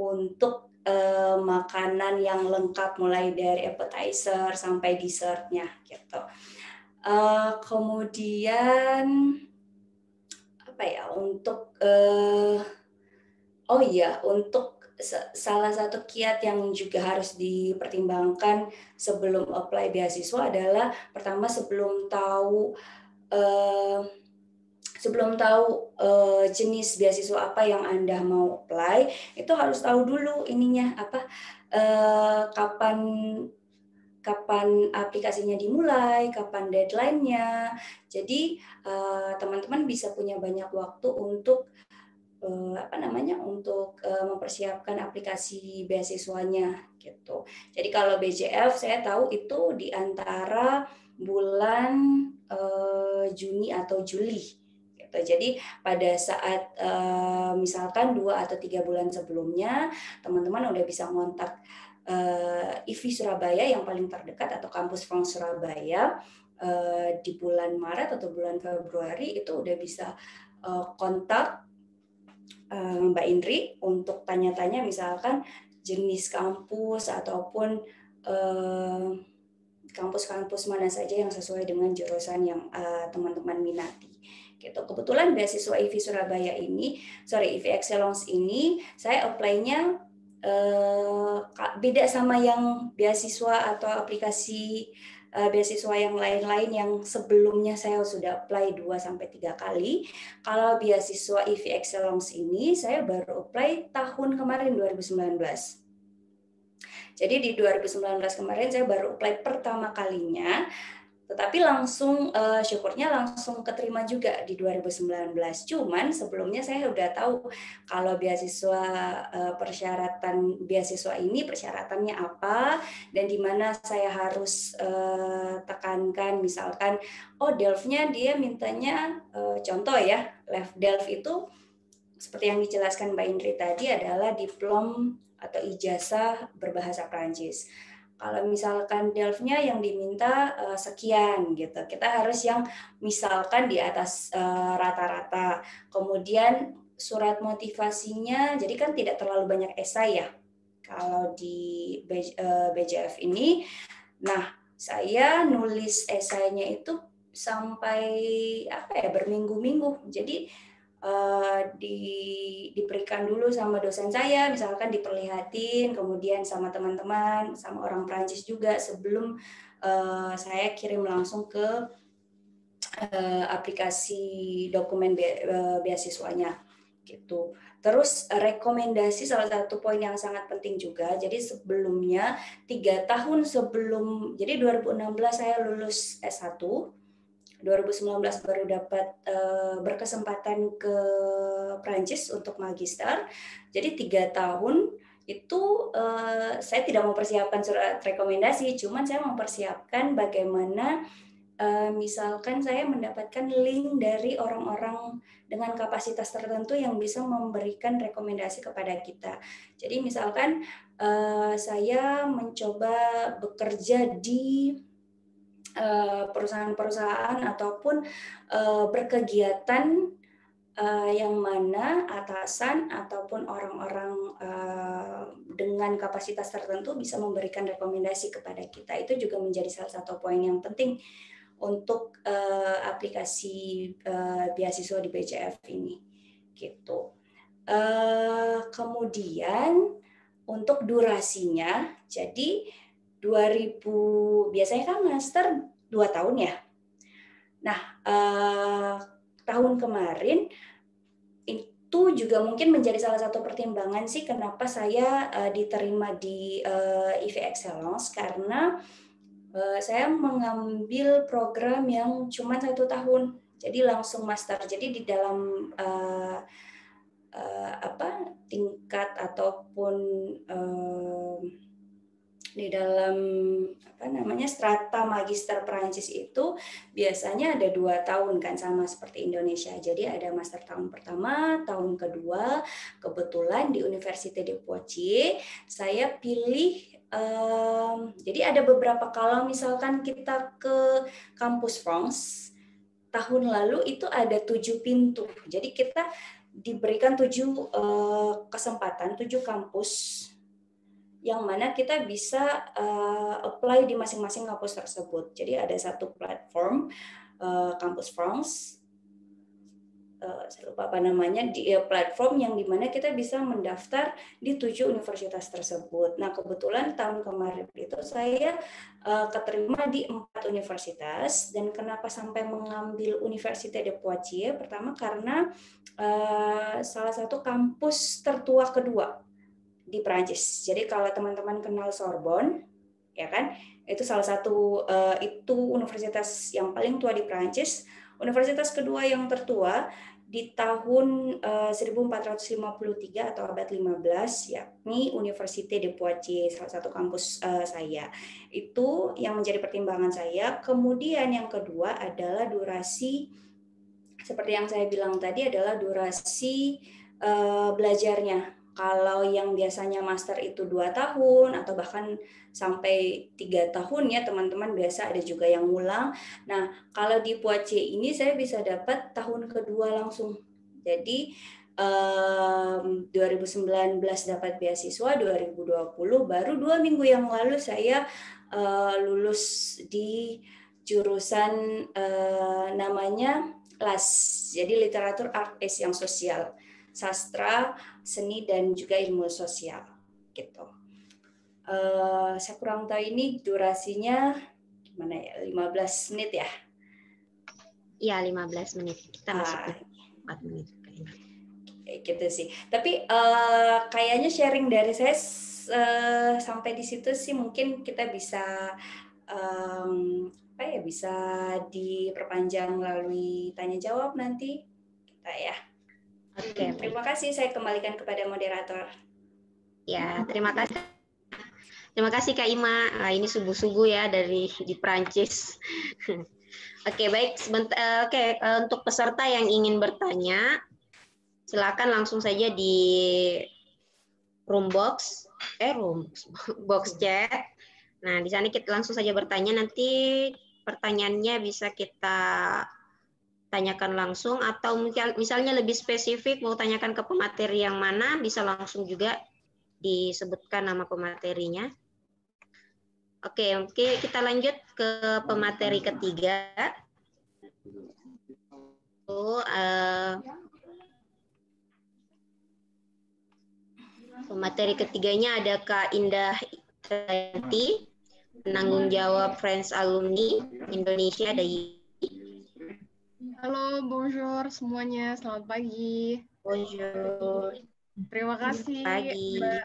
untuk eh, makanan yang lengkap mulai dari appetizer sampai dessertnya gitu. Uh, kemudian apa ya untuk uh, oh iya untuk salah satu kiat yang juga harus dipertimbangkan sebelum apply beasiswa adalah pertama sebelum tahu eh, sebelum tahu eh, jenis beasiswa apa yang anda mau apply itu harus tahu dulu ininya apa eh, kapan kapan aplikasinya dimulai, kapan deadline-nya. Jadi eh, teman-teman eh, bisa punya banyak waktu untuk Eh, apa namanya untuk eh, mempersiapkan aplikasi beasiswanya gitu. Jadi kalau BJF saya tahu itu di antara bulan eh, Juni atau Juli gitu. Jadi pada saat misalkan dua atau tiga bulan sebelumnya, teman-teman udah bisa ngontak uh, Surabaya yang paling terdekat atau kampus Fong Surabaya di bulan Maret atau bulan Februari itu udah bisa kontak Eh, Mbak Indri untuk tanya-tanya misalkan jenis kampus ataupun eh, kampus-kampus mana saja yang sesuai dengan jurusan yang eh, teman-teman minati gitu. Kebetulan beasiswa IV Surabaya ini, sorry IV Excellence ini, saya apply-nya eh, beda sama yang beasiswa atau aplikasi uh, beasiswa yang lain-lain yang sebelumnya saya sudah apply 2 sampai 3 kali. Kalau beasiswa EV Excellence ini saya baru apply tahun kemarin 2019. Jadi di 2019 kemarin saya baru apply pertama kalinya tetapi langsung uh, syukurnya langsung keterima juga di 2019. Cuman sebelumnya saya udah tahu kalau beasiswa uh, persyaratan beasiswa ini persyaratannya apa dan di mana saya harus uh, tekankan misalkan oh Delf-nya dia mintanya uh, contoh ya, left Delf itu seperti yang dijelaskan Mbak Indri tadi adalah diplom atau ijazah berbahasa Prancis kalau misalkan DELF-nya yang diminta uh, sekian gitu kita harus yang misalkan di atas eh, rata-rata uh, kemudian surat motivasinya jadi kan tidak terlalu banyak esai ya kalau di BJF eh, ini nah saya nulis esainya itu sampai apa ya berminggu-minggu jadi uh, di, diberikan dulu sama dosen saya, misalkan diperlihatin, kemudian sama teman-teman, sama orang Prancis juga sebelum uh, saya kirim langsung ke uh, aplikasi dokumen be, uh, beasiswanya gitu. Terus rekomendasi salah satu poin yang sangat penting juga. Jadi sebelumnya tiga tahun sebelum jadi 2016 saya lulus S1 2019 baru dapat uh, berkesempatan ke Prancis untuk magister. Jadi tiga tahun itu uh, saya tidak mempersiapkan surat rekomendasi, cuman saya mempersiapkan bagaimana uh, misalkan saya mendapatkan link dari orang-orang dengan kapasitas tertentu yang bisa memberikan rekomendasi kepada kita. Jadi misalkan uh, saya mencoba bekerja di Eh, perusahaan-perusahaan ataupun uh, berkegiatan eh, yang mana atasan ataupun orang-orang dengan kapasitas tertentu bisa memberikan rekomendasi kepada kita itu juga menjadi salah satu poin yang penting untuk aplikasi beasiswa di BCF ini gitu kemudian untuk durasinya jadi 2000 biasanya kan master 2 tahun ya. Nah, eh, tahun kemarin itu juga mungkin menjadi salah satu pertimbangan sih kenapa saya eh, diterima di eh, IV Excellence karena eh, saya mengambil program yang cuma satu tahun. Jadi langsung master. Jadi di dalam eh, eh, apa tingkat ataupun eh, di dalam apa namanya strata magister Perancis itu biasanya ada dua tahun kan sama seperti Indonesia. Jadi ada master tahun pertama, tahun kedua. Kebetulan di Universitas de Poitiers saya pilih um, jadi ada beberapa kalau misalkan kita ke kampus France tahun lalu itu ada tujuh pintu. Jadi kita diberikan tujuh uh, kesempatan, tujuh kampus yang mana kita bisa uh, apply di masing-masing kampus tersebut. Jadi ada satu platform uh, kampus France, uh, saya lupa apa namanya, di uh, platform yang dimana kita bisa mendaftar di tujuh universitas tersebut. Nah kebetulan tahun kemarin itu saya uh, keterima di empat universitas dan kenapa sampai mengambil Universitas de Poitiers? Pertama karena uh, salah satu kampus tertua kedua di Prancis. Jadi kalau teman-teman kenal Sorbonne, ya kan, itu salah satu uh, itu universitas yang paling tua di Prancis. Universitas kedua yang tertua di tahun eh, uh, 1453 atau abad 15 yakni Université de Poitiers salah satu kampus uh, saya. Itu yang menjadi pertimbangan saya. Kemudian yang kedua adalah durasi seperti yang saya bilang tadi adalah durasi uh, belajarnya kalau yang biasanya master itu dua tahun atau bahkan sampai tiga tahun ya teman-teman biasa ada juga yang ngulang. Nah kalau di Poace ini saya bisa dapat tahun kedua langsung. Jadi um, 2019 dapat beasiswa, 2020 baru dua minggu yang lalu saya uh, lulus di jurusan uh, namanya LAS, jadi literatur art yang sosial sastra, seni dan juga ilmu sosial gitu. Uh, saya kurang tahu ini durasinya gimana ya 15 menit ya? Iya 15 menit kita ah. masuk uh, 4 menit gitu sih. Tapi uh, kayaknya sharing dari saya uh, sampai di situ sih mungkin kita bisa um, apa ya bisa diperpanjang melalui tanya jawab nanti kita gitu ya. Oke. Okay, gitu. terima kasih saya kembalikan kepada moderator. Ya, terima kasih. Terima kasih Kak Ima. Nah, ini subuh-subuh ya dari di Prancis. Oke, okay, baik eh, oke okay, eh, untuk peserta yang ingin bertanya silakan langsung saja di room box eh room box chat. Nah, di sana kita langsung saja bertanya nanti pertanyaannya bisa kita tanyakan langsung atau misalnya lebih spesifik mau tanyakan ke pemateri yang mana bisa langsung juga disebutkan nama pematerinya. Oke, oke kita lanjut ke pemateri ketiga. Oh, uh, pemateri ketiganya ada Kak Indah Tanti, penanggung jawab Friends Alumni Indonesia dari Halo, bonjour semuanya. Selamat pagi. Bonjour. Terima kasih pagi. Mbak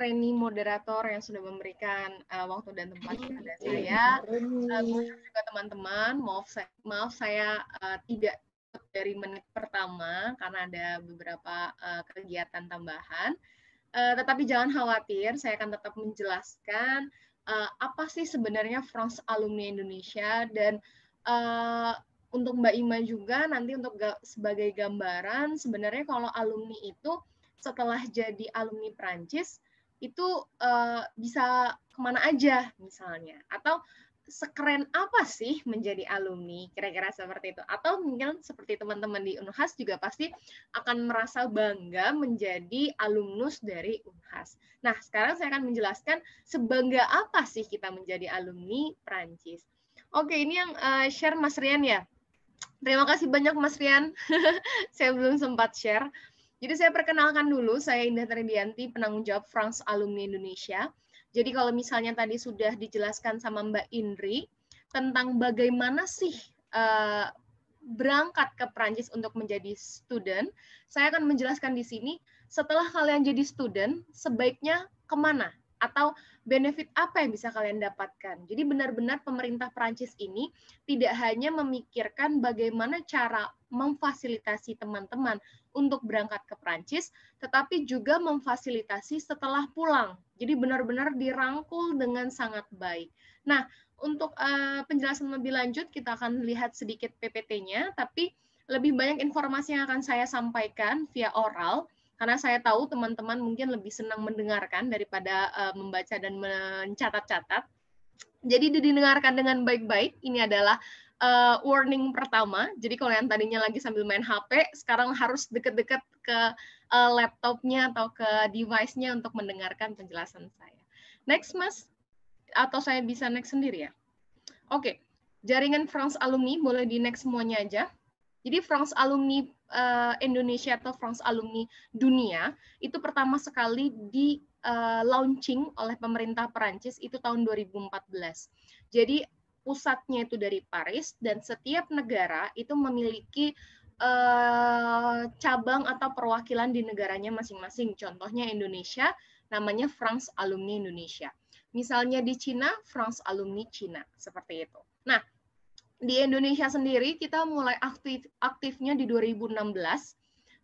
Reni moderator yang sudah memberikan uh, waktu dan tempat kepada saya. Uh, juga teman-teman. Maaf saya, maaf saya uh, tidak dari menit pertama karena ada beberapa uh, kegiatan tambahan. Uh, tetapi jangan khawatir, saya akan tetap menjelaskan uh, apa sih sebenarnya France Alumni Indonesia dan uh, untuk Mbak Ima juga nanti untuk ga, sebagai gambaran sebenarnya kalau alumni itu setelah jadi alumni Prancis itu uh, bisa kemana aja misalnya atau sekeren apa sih menjadi alumni kira-kira seperti itu atau mungkin seperti teman-teman di Unhas juga pasti akan merasa bangga menjadi alumnus dari Unhas. Nah, sekarang saya akan menjelaskan sebangga apa sih kita menjadi alumni Prancis. Oke, ini yang uh, share Mas Rian ya. Terima kasih banyak Mas Rian. saya belum sempat share. Jadi saya perkenalkan dulu, saya Indah Terdianti, penanggung jawab France Alumni Indonesia. Jadi kalau misalnya tadi sudah dijelaskan sama Mbak Indri tentang bagaimana sih uh, berangkat ke Prancis untuk menjadi student, saya akan menjelaskan di sini setelah kalian jadi student, sebaiknya kemana atau benefit apa yang bisa kalian dapatkan. Jadi benar-benar pemerintah Prancis ini tidak hanya memikirkan bagaimana cara memfasilitasi teman-teman untuk berangkat ke Prancis, tetapi juga memfasilitasi setelah pulang. Jadi benar-benar dirangkul dengan sangat baik. Nah, untuk uh, penjelasan lebih lanjut kita akan lihat sedikit PPT-nya, tapi lebih banyak informasi yang akan saya sampaikan via oral karena saya tahu teman-teman mungkin lebih senang mendengarkan daripada uh, membaca dan mencatat-catat. Jadi didengarkan dengan baik-baik. Ini adalah uh, warning pertama. Jadi kalau yang tadinya lagi sambil main HP, sekarang harus deket-deket ke uh, laptopnya atau ke device-nya untuk mendengarkan penjelasan saya. Next, Mas. Atau saya bisa next sendiri ya? Oke. Okay. Jaringan France Alumni boleh di next semuanya aja. Jadi France Alumni uh, Indonesia atau France Alumni Dunia itu pertama sekali di uh, launching oleh pemerintah Perancis itu tahun 2014. Jadi pusatnya itu dari Paris dan setiap negara itu memiliki uh, cabang atau perwakilan di negaranya masing-masing. Contohnya Indonesia namanya France Alumni Indonesia. Misalnya di Cina, France Alumni Cina, seperti itu. Nah, di Indonesia sendiri kita mulai aktif aktifnya di 2016.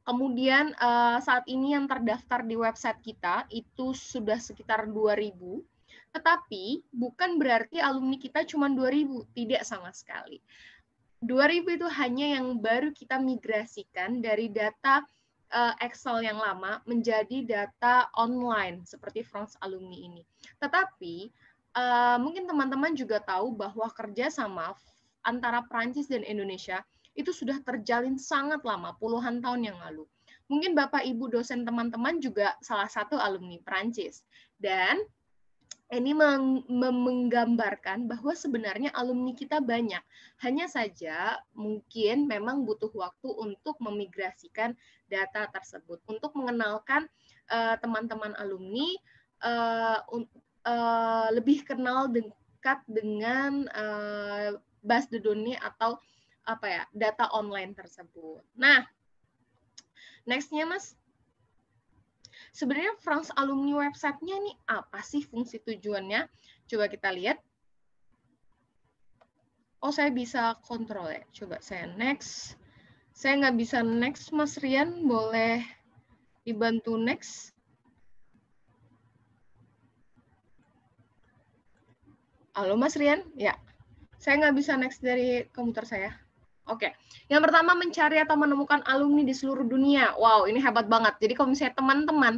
Kemudian uh, saat ini yang terdaftar di website kita itu sudah sekitar 2000. Tetapi bukan berarti alumni kita cuma 2000, tidak sama sekali. 2000 itu hanya yang baru kita migrasikan dari data eh, Excel yang lama menjadi data online seperti Frons Alumni ini. Tetapi eh, mungkin teman-teman juga tahu bahwa kerjasama antara Prancis dan Indonesia itu sudah terjalin sangat lama, puluhan tahun yang lalu. Mungkin Bapak Ibu dosen teman-teman juga salah satu alumni Prancis. Dan ini menggambarkan bahwa sebenarnya alumni kita banyak. Hanya saja mungkin memang butuh waktu untuk memigrasikan data tersebut, untuk mengenalkan eh, teman-teman uh, alumni uh, uh, lebih kenal dekat dengan uh, bas dunia atau apa ya data online tersebut. Nah, nextnya mas, sebenarnya France Alumni websitenya ini apa sih fungsi tujuannya? Coba kita lihat. Oh, saya bisa kontrol ya. Coba saya next. Saya nggak bisa next, Mas Rian. Boleh dibantu next? Halo Mas Rian? Ya. Saya nggak bisa next dari komputer saya. Oke, okay. yang pertama mencari atau menemukan alumni di seluruh dunia. Wow, ini hebat banget. Jadi kalau misalnya teman-teman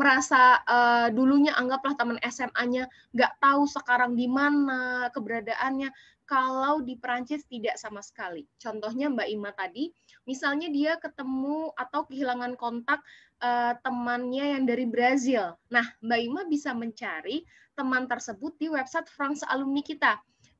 merasa uh, dulunya anggaplah teman SMA-nya nggak tahu sekarang di mana keberadaannya, kalau di Perancis tidak sama sekali. Contohnya Mbak Ima tadi, misalnya dia ketemu atau kehilangan kontak uh, temannya yang dari Brazil. Nah, Mbak Ima bisa mencari teman tersebut di website France Alumni kita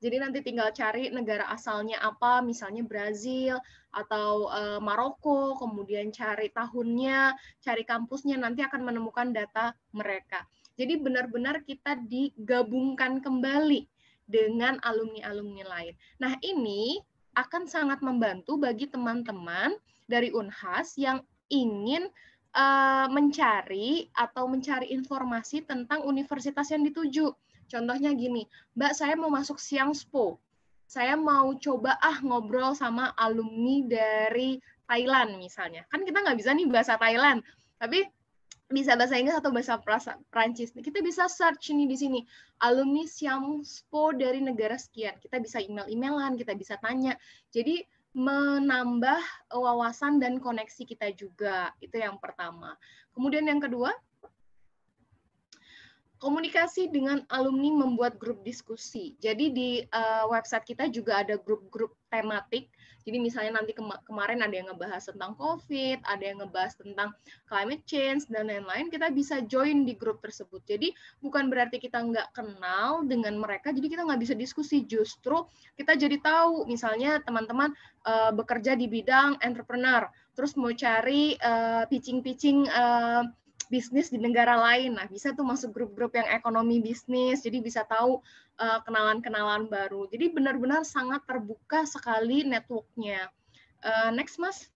jadi nanti tinggal cari negara asalnya apa, misalnya Brazil atau uh, Maroko, kemudian cari tahunnya, cari kampusnya, nanti akan menemukan data mereka. Jadi benar-benar kita digabungkan kembali dengan alumni-alumni lain. Nah, ini akan sangat membantu bagi teman-teman dari Unhas yang ingin uh, mencari atau mencari informasi tentang universitas yang dituju Contohnya gini, Mbak saya mau masuk siang SPO. Saya mau coba ah ngobrol sama alumni dari Thailand misalnya. Kan kita nggak bisa nih bahasa Thailand, tapi bisa bahasa Inggris atau bahasa Prancis. Kita bisa search nih di sini alumni siang Spo dari negara sekian. Kita bisa email-emailan, kita bisa tanya. Jadi menambah wawasan dan koneksi kita juga. Itu yang pertama. Kemudian yang kedua, Komunikasi dengan alumni membuat grup diskusi. Jadi di uh, website kita juga ada grup-grup tematik. Jadi misalnya nanti kema kemarin ada yang ngebahas tentang COVID, ada yang ngebahas tentang climate change dan lain-lain, kita bisa join di grup tersebut. Jadi bukan berarti kita nggak kenal dengan mereka, jadi kita nggak bisa diskusi. Justru kita jadi tahu, misalnya teman-teman uh, bekerja di bidang entrepreneur, terus mau cari pitching eh, pitching-pitching uh, bisnis di negara lain. Nah, bisa tuh masuk grup-grup yang ekonomi bisnis, jadi bisa tahu eh, kenalan-kenalan uh, baru. Jadi benar-benar sangat terbuka sekali networknya. Uh, next, Mas.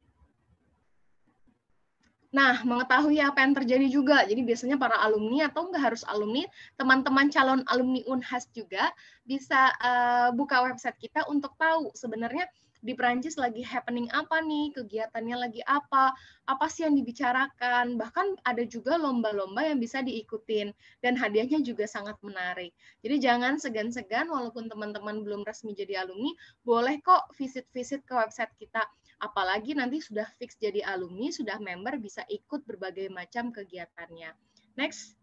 Nah, mengetahui apa yang terjadi juga. Jadi biasanya para alumni atau nggak harus alumni, teman-teman calon alumni Unhas juga bisa uh, buka website kita untuk tahu sebenarnya di Perancis lagi happening apa nih, kegiatannya lagi apa, apa sih yang dibicarakan, bahkan ada juga lomba-lomba yang bisa diikutin dan hadiahnya juga sangat menarik. Jadi jangan segan-segan walaupun teman-teman belum resmi jadi alumni, boleh kok visit-visit ke website kita. Apalagi nanti sudah fix jadi alumni, sudah member bisa ikut berbagai macam kegiatannya. Next.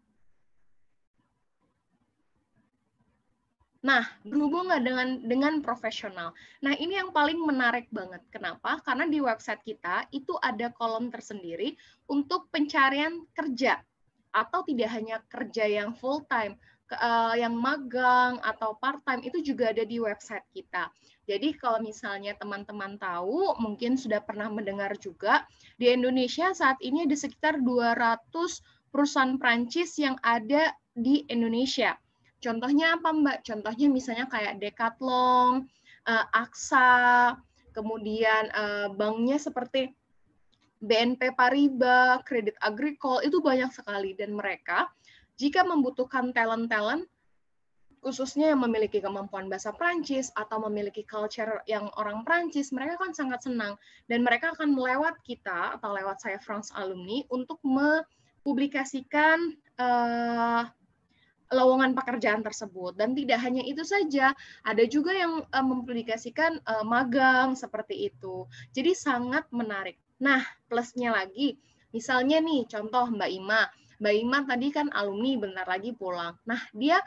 Nah, berhubung dengan dengan profesional. Nah, ini yang paling menarik banget. Kenapa? Karena di website kita itu ada kolom tersendiri untuk pencarian kerja atau tidak hanya kerja yang full time, eh, yang magang atau part time itu juga ada di website kita. Jadi kalau misalnya teman-teman tahu, mungkin sudah pernah mendengar juga di Indonesia saat ini ada sekitar 200 perusahaan Prancis yang ada di Indonesia Contohnya apa Mbak? Contohnya misalnya kayak Decathlon, uh, eh, Aksa, kemudian uh, banknya seperti BNP Paribas, Kredit Agricole, itu banyak sekali. Dan mereka jika membutuhkan talent-talent, khususnya yang memiliki kemampuan bahasa Prancis atau memiliki culture yang orang Prancis, mereka kan sangat senang dan mereka akan melewat kita atau lewat saya France alumni untuk mempublikasikan uh, lowongan pekerjaan tersebut dan tidak hanya itu saja ada juga yang uh, mempublikasikan uh, magang seperti itu jadi sangat menarik nah plusnya lagi misalnya nih contoh Mbak Ima Mbak Ima tadi kan alumni bentar lagi pulang nah dia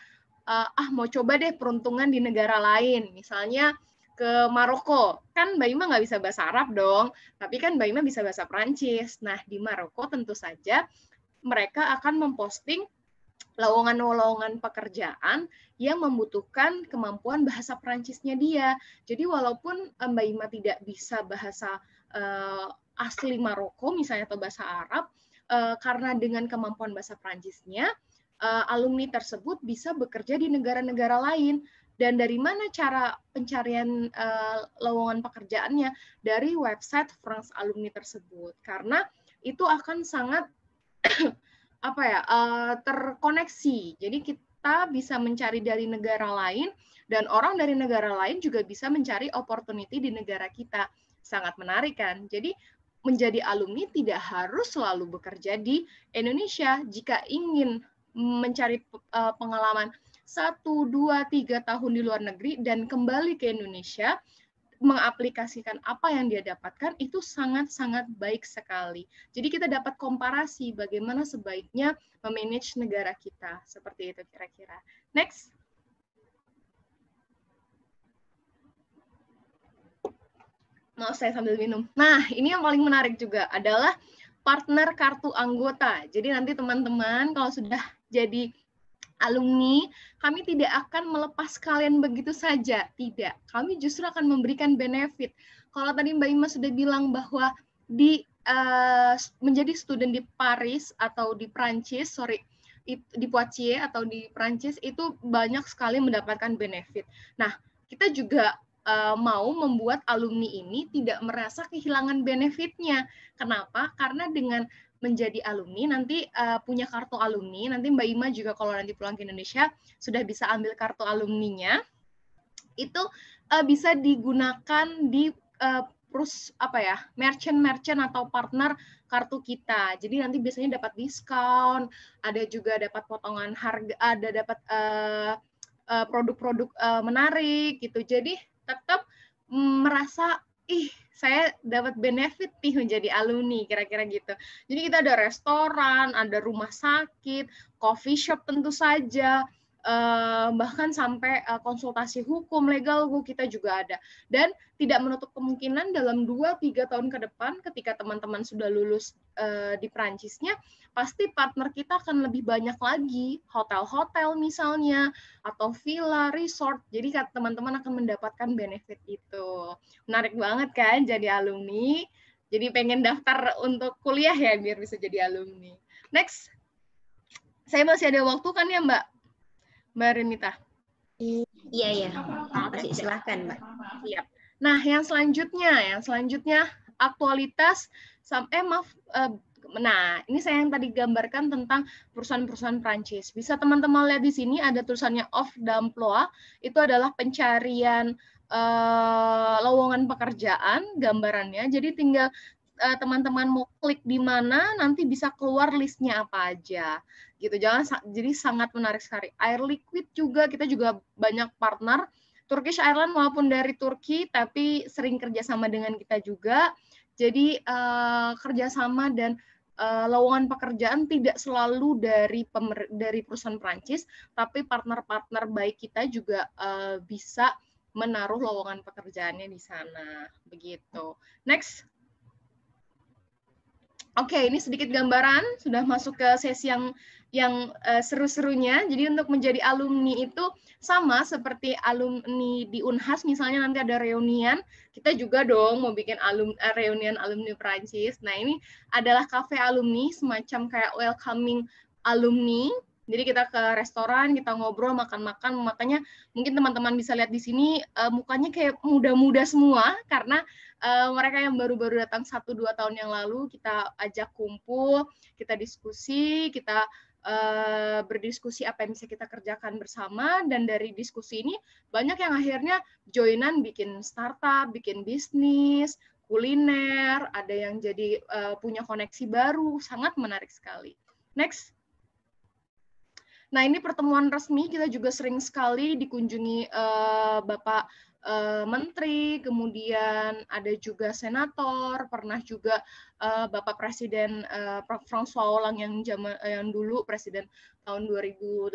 uh, ah mau coba deh peruntungan di negara lain misalnya ke Maroko kan Mbak Ima nggak bisa bahasa Arab dong tapi kan Mbak Ima bisa bahasa Perancis nah di Maroko tentu saja mereka akan memposting lowongan-lowongan pekerjaan yang membutuhkan kemampuan bahasa Perancisnya dia. Jadi walaupun eh, Mbak Ima tidak bisa bahasa uh, asli Maroko misalnya atau bahasa Arab, uh, karena dengan kemampuan bahasa Perancisnya, uh, alumni tersebut bisa bekerja di negara-negara lain. Dan dari mana cara pencarian uh, lowongan pekerjaannya? Dari website France Alumni tersebut. Karena itu akan sangat apa ya uh, terkoneksi. Jadi kita bisa mencari dari negara lain dan orang dari negara lain juga bisa mencari opportunity di negara kita. Sangat menarik kan? Jadi menjadi alumni tidak harus selalu bekerja di Indonesia jika ingin mencari eh, pengalaman satu dua tiga tahun di luar negeri dan kembali ke Indonesia, mengaplikasikan apa yang dia dapatkan itu sangat-sangat baik sekali. Jadi kita dapat komparasi bagaimana sebaiknya memanage negara kita. Seperti itu kira-kira. Next. mau saya sambil minum. Nah, ini yang paling menarik juga adalah partner kartu anggota. Jadi nanti teman-teman kalau sudah jadi alumni, kami tidak akan melepas kalian begitu saja. Tidak, kami justru akan memberikan benefit. Kalau tadi Mbak Ima sudah bilang bahwa di uh, menjadi student di Paris atau di Prancis, sorry, di Poitiers atau di Prancis itu banyak sekali mendapatkan benefit. Nah, kita juga uh, mau membuat alumni ini tidak merasa kehilangan benefitnya. Kenapa? Karena dengan menjadi alumni nanti uh, punya kartu alumni nanti Mbak Ima juga kalau nanti pulang ke Indonesia sudah bisa ambil kartu alumninya itu uh, bisa digunakan di uh, apa ya merchant-merchant atau partner kartu kita. Jadi nanti biasanya dapat diskon, ada juga dapat potongan harga, ada dapat uh, uh, produk-produk uh, menarik gitu. Jadi tetap mm, merasa ih saya dapat benefit nih menjadi alumni kira-kira gitu. Jadi kita ada restoran, ada rumah sakit, coffee shop tentu saja, Uh, bahkan sampai uh, konsultasi hukum legal gue kita juga ada dan tidak menutup kemungkinan dalam 2-3 tahun ke depan ketika teman-teman sudah lulus uh, di Perancisnya pasti partner kita akan lebih banyak lagi hotel-hotel misalnya atau villa resort jadi teman-teman akan mendapatkan benefit itu menarik banget kan jadi alumni jadi pengen daftar untuk kuliah ya biar bisa jadi alumni next saya masih ada waktu kan ya Mbak Mbak Renita? Iya, iya. Apa Silahkan, Mbak. Iya. Nah, yang selanjutnya, yang selanjutnya aktualitas eh maaf eh, nah ini saya yang tadi gambarkan tentang perusahaan-perusahaan Prancis. Bisa teman-teman lihat di sini ada tulisannya off d'emploi, itu adalah pencarian eh, lowongan pekerjaan gambarannya. Jadi tinggal Eh, teman-teman mau klik di mana nanti bisa keluar listnya apa aja gitu jangan jadi sangat menarik sekali air liquid juga kita juga banyak partner Turkish Airlines maupun dari Turki tapi sering kerjasama dengan kita juga jadi uh, kerjasama dan uh, lowongan pekerjaan tidak selalu dari pemer dari perusahaan Perancis tapi partner-partner baik kita juga uh, bisa menaruh lowongan pekerjaannya di sana begitu next Oke, ini sedikit gambaran sudah masuk ke sesi yang yang uh, seru-serunya. Jadi untuk menjadi alumni itu sama seperti alumni di Unhas misalnya nanti ada reunian, kita juga dong mau bikin alum uh, reunian alumni Prancis. Nah, ini adalah kafe alumni semacam kayak welcoming alumni. Jadi kita ke restoran, kita ngobrol, makan-makan. Makanya mungkin teman-teman bisa lihat di sini uh, mukanya kayak muda-muda semua karena Eh, mereka yang baru-baru datang satu dua tahun yang lalu kita ajak kumpul, kita diskusi, kita Uh, berdiskusi apa yang bisa kita kerjakan bersama dan dari diskusi ini banyak yang akhirnya joinan bikin startup, bikin bisnis, kuliner, ada yang jadi uh, punya koneksi baru, sangat menarik sekali. Next. Nah, ini pertemuan resmi kita juga sering sekali dikunjungi uh, Bapak uh, menteri, kemudian ada juga senator, pernah juga uh, Bapak Presiden uh, François Hollande yang zaman yang dulu presiden tahun 2018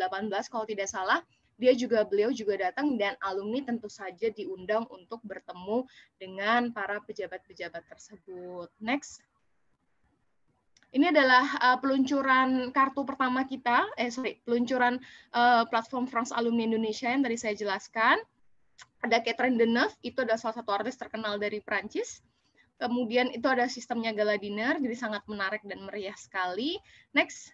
kalau tidak salah, dia juga beliau juga datang dan alumni tentu saja diundang untuk bertemu dengan para pejabat-pejabat tersebut. Next. Ini adalah uh, peluncuran kartu pertama kita, eh sorry, peluncuran uh, platform France Alumni Indonesia yang tadi saya jelaskan ada Catherine Deneuve, itu adalah salah satu artis terkenal dari Prancis. Kemudian itu ada sistemnya gala dinner, jadi sangat menarik dan meriah sekali. Next.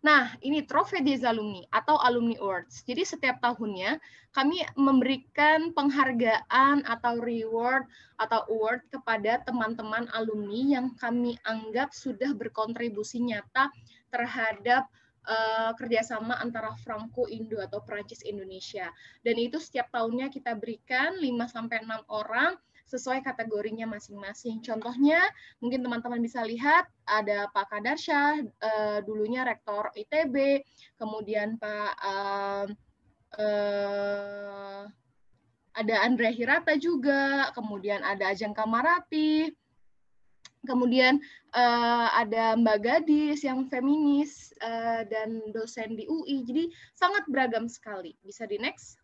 Nah, ini Trofe des Alumni atau Alumni Awards. Jadi setiap tahunnya kami memberikan penghargaan atau reward atau award kepada teman-teman alumni yang kami anggap sudah berkontribusi nyata terhadap uh, kerjasama antara Franco Indo atau Perancis Indonesia. Dan itu setiap tahunnya kita berikan 5-6 orang sesuai kategorinya masing-masing. Contohnya, mungkin teman-teman bisa lihat ada Pak Kadarsyah, uh, dulunya Rektor ITB, kemudian Pak uh, uh, ada Andrea Hirata juga, kemudian ada Ajeng Kamarati, kemudian uh, ada Mbak Gadis yang feminis uh, dan dosen di UI. Jadi sangat beragam sekali. Bisa di next.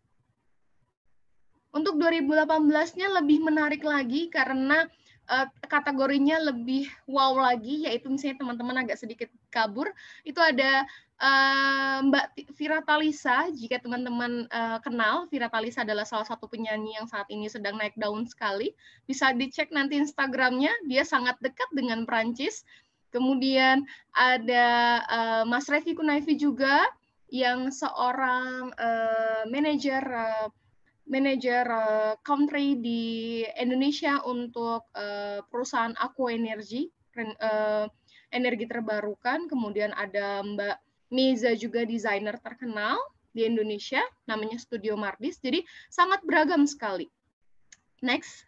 Untuk 2018-nya lebih menarik lagi karena Eh, kategorinya lebih wow lagi yaitu misalnya teman-teman agak sedikit kabur itu ada eh, Mbak Vira Talisa jika teman-teman eh, kenal Vira Talisa adalah salah satu penyanyi yang saat ini sedang naik daun sekali bisa dicek nanti Instagramnya dia sangat dekat dengan Perancis kemudian ada Mas Revi Kunaifi juga yang seorang uh, manajer uh, manajer eh, country di Indonesia untuk eh, perusahaan Aku Energy, eh, energi terbarukan, kemudian ada Mbak Meza juga desainer terkenal di Indonesia namanya Studio Mardis. Jadi sangat beragam sekali. Next.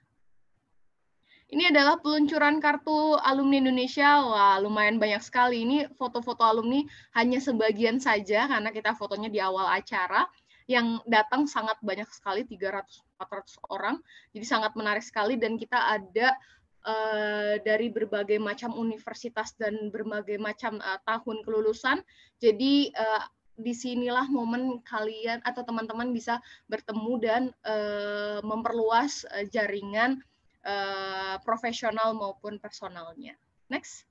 Ini adalah peluncuran kartu alumni Indonesia. Wah, lumayan banyak sekali. Ini foto-foto alumni hanya sebagian saja karena kita fotonya di awal acara yang datang sangat banyak sekali 300-400 orang. Jadi sangat menarik sekali dan kita ada Uh, dari berbagai macam universitas dan berbagai macam uh, tahun kelulusan. Jadi uh, disinilah momen kalian atau teman-teman bisa bertemu dan uh, memperluas jaringan uh, profesional maupun personalnya. Next.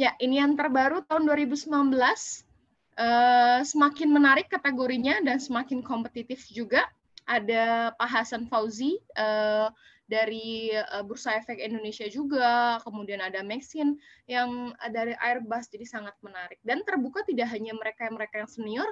Ya, ini yang terbaru tahun 2019 Eh, semakin menarik kategorinya dan semakin kompetitif juga. Ada Pak Hasan Fauzi eh, dari eh, Bursa Efek Indonesia juga, kemudian ada Maxin yang dari Airbus, jadi sangat menarik. Dan terbuka tidak hanya mereka-mereka yang senior,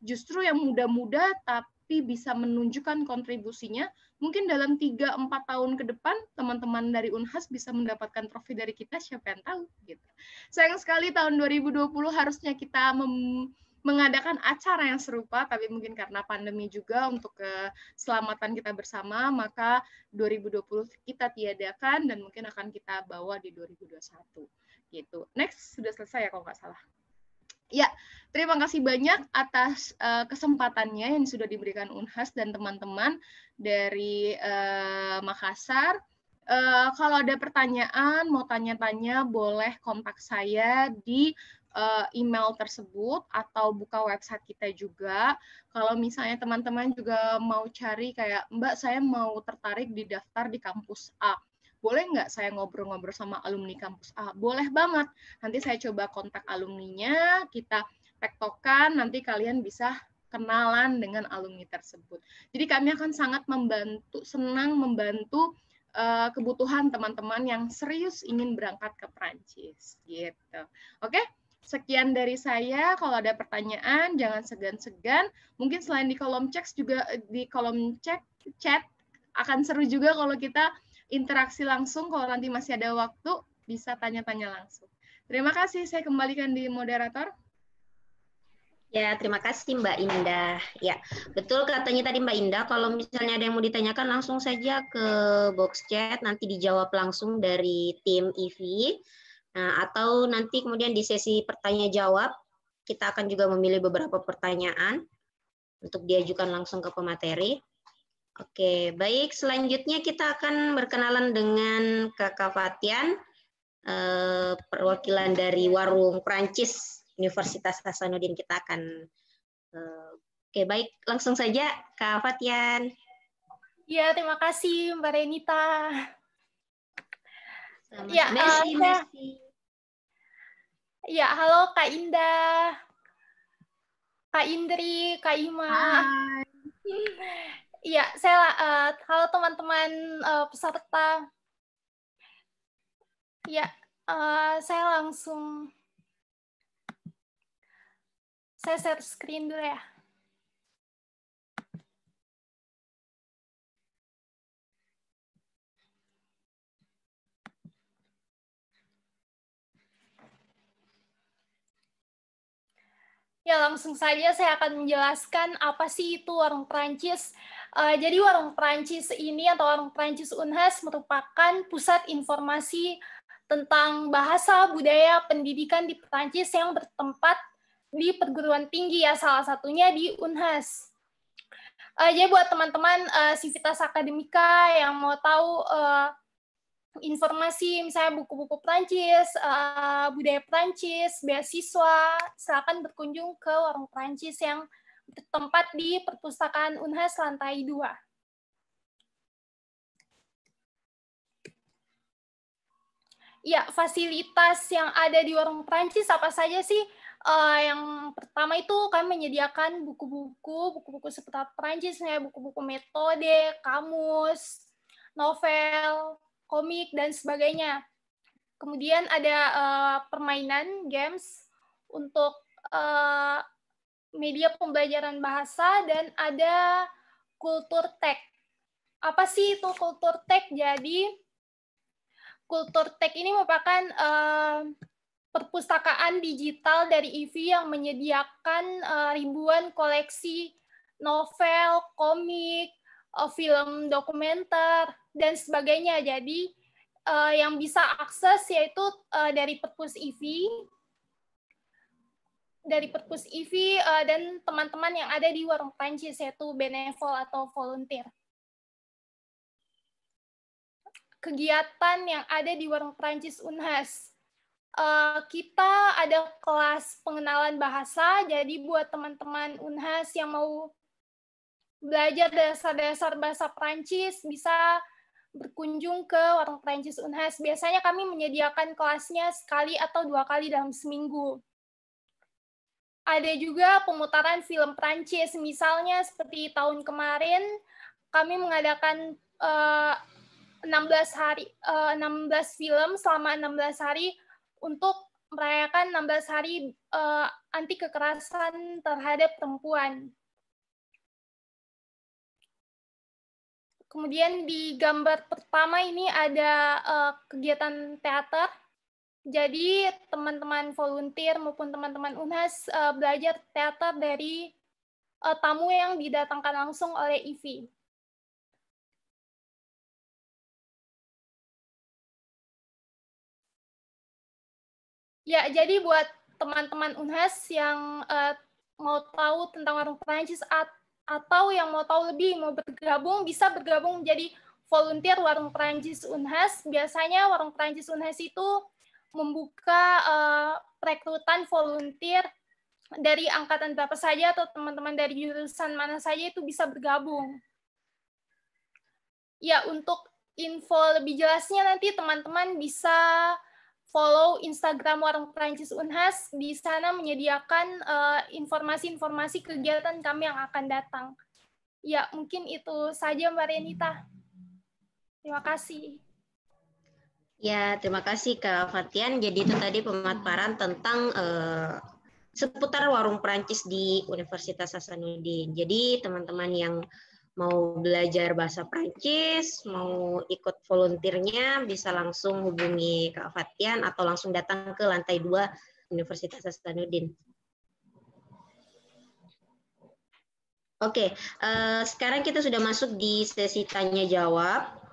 justru yang muda-muda tapi bisa menunjukkan kontribusinya Mungkin dalam 3-4 tahun ke depan, teman-teman dari Unhas bisa mendapatkan trofi dari kita, siapa yang tahu. Gitu. Sayang sekali tahun 2020 harusnya kita mem mengadakan acara yang serupa, tapi mungkin karena pandemi juga untuk keselamatan kita bersama, maka 2020 kita tiadakan dan mungkin akan kita bawa di 2021. Gitu. Next, sudah selesai ya kalau nggak salah. Ya, terima kasih banyak atas uh, kesempatannya yang sudah diberikan Unhas dan teman-teman dari uh, Makassar. Uh, kalau ada pertanyaan, mau tanya-tanya, boleh kontak saya di uh, email tersebut atau buka website kita juga. Kalau misalnya teman-teman juga mau cari kayak, Mbak, saya mau tertarik di daftar di kampus A boleh nggak saya ngobrol-ngobrol sama alumni kampus A? Boleh banget. Nanti saya coba kontak alumninya, kita tektokan, nanti kalian bisa kenalan dengan alumni tersebut. Jadi kami akan sangat membantu, senang membantu eh, kebutuhan teman-teman yang serius ingin berangkat ke Perancis Gitu. Oke? Sekian dari saya. Kalau ada pertanyaan, jangan segan-segan. Mungkin selain di kolom chat juga di kolom chat chat akan seru juga kalau kita interaksi langsung kalau nanti masih ada waktu bisa tanya-tanya langsung. Terima kasih, saya kembalikan di moderator. Ya, terima kasih Mbak Indah. Ya, betul katanya tadi Mbak Indah, kalau misalnya ada yang mau ditanyakan langsung saja ke box chat, nanti dijawab langsung dari tim EV. Nah, atau nanti kemudian di sesi pertanya jawab, kita akan juga memilih beberapa pertanyaan untuk diajukan langsung ke pemateri. Oke, baik. Selanjutnya kita akan berkenalan dengan Kakak Fatian, eh, perwakilan dari Warung Prancis Universitas Hasanuddin. Kita akan eh, Oke, baik. Langsung saja Kak Fatian. ya terima kasih Mbak Renita. Selamat ya, Messi, uh, eh, Messi. Ya, halo Kak Indah. Kak Indri, Kak Ima. Hai. Iya, saya uh, halo teman-teman uh, peserta. Ya, uh, saya langsung saya share screen dulu ya. Ya, langsung saja saya akan menjelaskan apa sih itu warung Perancis. Uh, jadi Warung Perancis ini atau Warung Perancis Unhas merupakan pusat informasi tentang bahasa, budaya, pendidikan di Perancis yang bertempat di perguruan tinggi ya, salah satunya di Unhas. Uh, jadi buat teman-teman uh, sivitas akademika yang mau tahu uh, informasi misalnya buku-buku Perancis, uh, budaya Perancis, beasiswa, silakan berkunjung ke warung Perancis yang tempat di perpustakaan Unhas lantai 2. Ya, fasilitas yang ada di Warung Prancis apa saja sih? Uh, yang pertama itu kami menyediakan buku-buku, buku-buku seputar Prancis, buku-buku metode, kamus, novel, komik, dan sebagainya. Kemudian ada uh, permainan, games, untuk uh, media pembelajaran bahasa dan ada kultur tech. Apa sih itu kultur tech? Jadi kultur tech ini merupakan uh, perpustakaan digital dari IVI e yang menyediakan uh, ribuan koleksi novel, komik, uh, film dokumenter dan sebagainya. Jadi uh, yang bisa akses yaitu uh, dari Perpus IVI e dari Perpus IV e uh, eh, dan teman-teman yang ada di Warung Prancis yaitu benevol atau volunteer. Kegiatan yang ada di Warung Prancis Unhas. Eh, kita ada kelas pengenalan bahasa, jadi buat teman-teman Unhas yang mau belajar dasar-dasar bahasa Prancis bisa berkunjung ke Warung Prancis Unhas. Biasanya kami menyediakan kelasnya sekali atau dua kali dalam seminggu ada juga pemutaran film Prancis misalnya seperti tahun kemarin kami mengadakan uh, eh, 16 hari uh, eh, 16 film selama 16 hari untuk merayakan 16 hari uh, anti kekerasan terhadap perempuan. Kemudian di gambar pertama ini ada uh, kegiatan teater jadi teman-teman volunteer maupun teman-teman UNHAS uh, belajar teater dari uh, tamu yang didatangkan langsung oleh IVI. Ya, jadi buat teman-teman Unhas yang uh, mau tahu tentang warung Perancis atau yang mau tahu lebih mau bergabung bisa bergabung menjadi volunteer warung Perancis Unhas. Biasanya warung Perancis Unhas itu membuka uh, rekrutan volunteer dari angkatan berapa saja atau teman-teman dari jurusan mana saja itu bisa bergabung. Ya, untuk info lebih jelasnya nanti teman-teman bisa follow Instagram Warung Perancis Unhas. Di sana menyediakan eh, informasi-informasi uh, informasi -informasi kegiatan kami yang akan datang. Ya, mungkin itu saja Mbak Renita. Terima kasih. Ya, terima kasih Kak Fatian. Jadi itu tadi pemaparan tentang eh, seputar warung Perancis di Universitas Hasanuddin. Jadi teman-teman yang mau belajar bahasa Perancis, mau ikut volunteernya, bisa langsung hubungi Kak Fatian atau langsung datang ke lantai 2 Universitas Hasanuddin. Oke, uh, sekarang kita sudah masuk di sesi tanya jawab.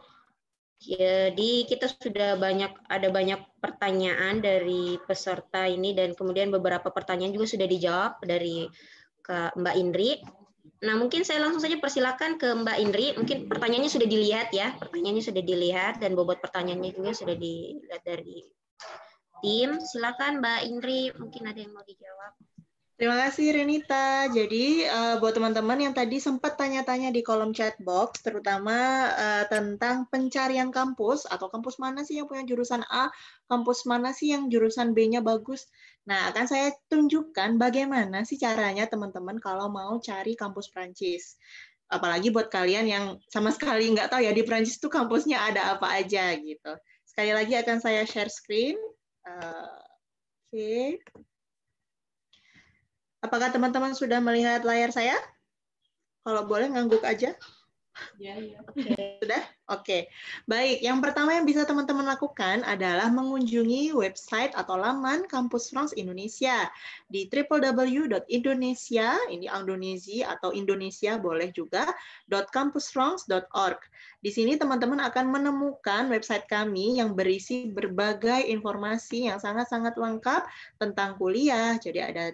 Jadi kita sudah banyak ada banyak pertanyaan dari peserta ini dan kemudian beberapa pertanyaan juga sudah dijawab dari ke Mbak Indri. Nah, mungkin saya langsung saja persilakan ke Mbak Indri. Mungkin pertanyaannya sudah dilihat ya. Pertanyaannya sudah dilihat dan bobot pertanyaannya juga sudah dilihat dari tim. Silakan Mbak Indri, mungkin ada yang mau dijawab. Terima kasih Renita. Jadi uh, buat teman-teman yang tadi sempat tanya-tanya di kolom chat box, terutama uh, tentang pencarian kampus atau kampus mana sih yang punya jurusan A, kampus mana sih yang jurusan B-nya bagus. Nah, akan saya tunjukkan bagaimana sih caranya teman-teman kalau mau cari kampus Prancis. Apalagi buat kalian yang sama sekali nggak tahu ya di Prancis itu kampusnya ada apa aja gitu. Sekali lagi akan saya share screen. Uh, Oke. Okay. Apakah teman-teman sudah melihat layar saya? Kalau boleh ngangguk aja. Ya, ya. Okay. Sudah? Oke. Okay. Baik, yang pertama yang bisa teman-teman lakukan adalah mengunjungi website atau laman Kampus France Indonesia di www.indonesia, ini Indonesia atau Indonesia boleh juga, .campusfrance.org. Di sini teman-teman akan menemukan website kami yang berisi berbagai informasi yang sangat-sangat lengkap tentang kuliah. Jadi ada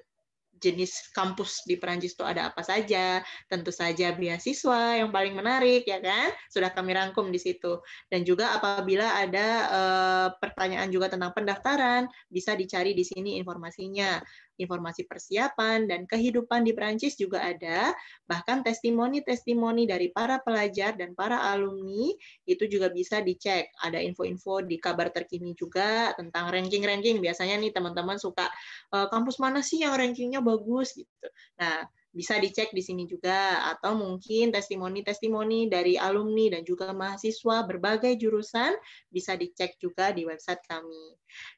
jenis kampus di Perancis itu ada apa saja. Tentu saja beasiswa yang paling menarik ya kan. Sudah kami rangkum di situ. Dan juga apabila ada uh, pertanyaan juga tentang pendaftaran, bisa dicari di sini informasinya informasi persiapan dan kehidupan di Prancis juga ada, bahkan testimoni-testimoni dari para pelajar dan para alumni itu juga bisa dicek. Ada info-info di kabar terkini juga tentang ranking-ranking. Biasanya nih teman-teman suka eh, kampus mana sih yang rankingnya bagus gitu. Nah, bisa dicek di sini juga atau mungkin testimoni-testimoni dari alumni dan juga mahasiswa berbagai jurusan bisa dicek juga di website kami.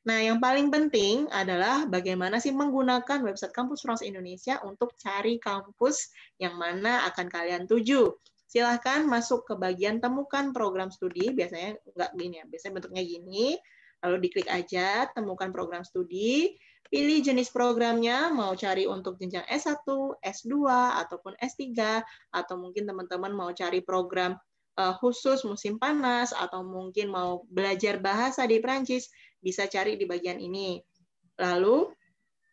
Nah, yang paling penting adalah bagaimana sih menggunakan website Kampus Trans Indonesia untuk cari kampus yang mana akan kalian tuju. Silahkan masuk ke bagian temukan program studi, biasanya nggak gini ya, biasanya bentuknya gini, lalu diklik aja temukan program studi, Pilih jenis programnya, mau cari untuk jenjang S1, S2, ataupun S3, atau mungkin teman-teman mau cari program eh, khusus musim panas, atau mungkin mau belajar bahasa di Perancis bisa cari di bagian ini. Lalu,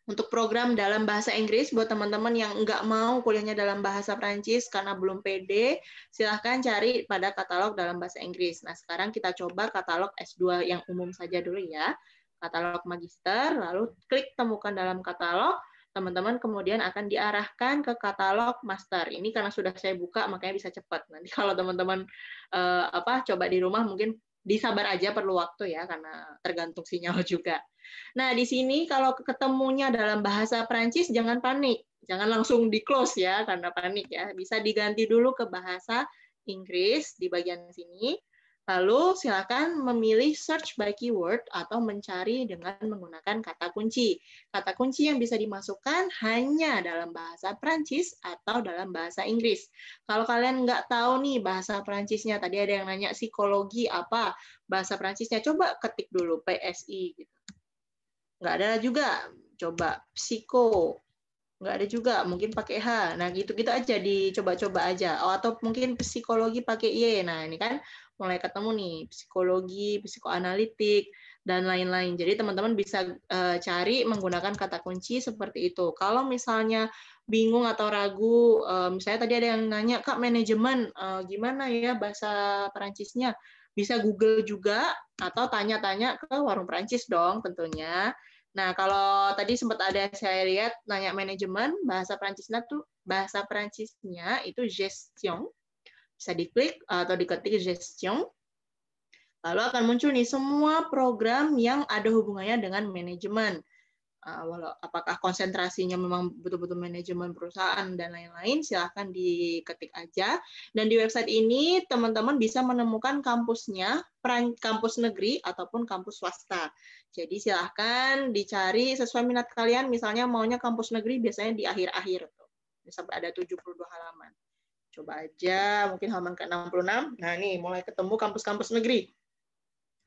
untuk program dalam bahasa Inggris buat teman-teman yang nggak mau kuliahnya dalam bahasa Perancis karena belum pede, silahkan cari pada katalog dalam bahasa Inggris. Nah, sekarang kita coba katalog S2 yang umum saja dulu ya katalog magister, lalu klik temukan dalam katalog, teman-teman kemudian akan diarahkan ke katalog master. Ini karena sudah saya buka makanya bisa cepat. Nanti kalau teman-teman eh, apa coba di rumah mungkin disabar aja perlu waktu ya karena tergantung sinyal juga. Nah, di sini kalau ketemunya dalam bahasa Prancis jangan panik. Jangan langsung di close ya karena panik ya. Bisa diganti dulu ke bahasa Inggris di bagian sini Lalu silakan memilih search by keyword atau mencari dengan menggunakan kata kunci. Kata kunci yang bisa dimasukkan hanya dalam bahasa Prancis atau dalam bahasa Inggris. Kalau kalian nggak tahu nih bahasa Prancisnya, tadi ada yang nanya psikologi apa bahasa Prancisnya, coba ketik dulu PSI. Gitu. Nggak ada juga, coba psiko nggak ada juga mungkin pakai H nah gitu gitu aja dicoba-coba aja oh, atau mungkin psikologi pakai Y nah ini kan mulai ketemu nih psikologi psikoanalitik dan lain-lain jadi teman-teman bisa uh, cari menggunakan kata kunci seperti itu kalau misalnya bingung atau ragu uh, misalnya tadi ada yang nanya kak manajemen uh, gimana ya bahasa Perancisnya bisa Google juga atau tanya-tanya ke warung Perancis dong tentunya Nah, kalau tadi sempat ada saya lihat nanya manajemen, bahasa Prancisnya tuh bahasa Prancisnya itu gestion. Bisa diklik atau diketik gestion. Lalu akan muncul nih semua program yang ada hubungannya dengan manajemen. Ah, walau apakah konsentrasinya memang betul-betul manajemen perusahaan dan lain-lain silahkan diketik aja dan di website ini teman-teman bisa menemukan kampusnya peran kampus negeri ataupun kampus swasta jadi silahkan dicari sesuai minat kalian misalnya maunya kampus negeri biasanya di akhir-akhir tuh sampai ada 72 halaman coba aja mungkin halaman ke-66 nah nih mulai ketemu kampus-kampus negeri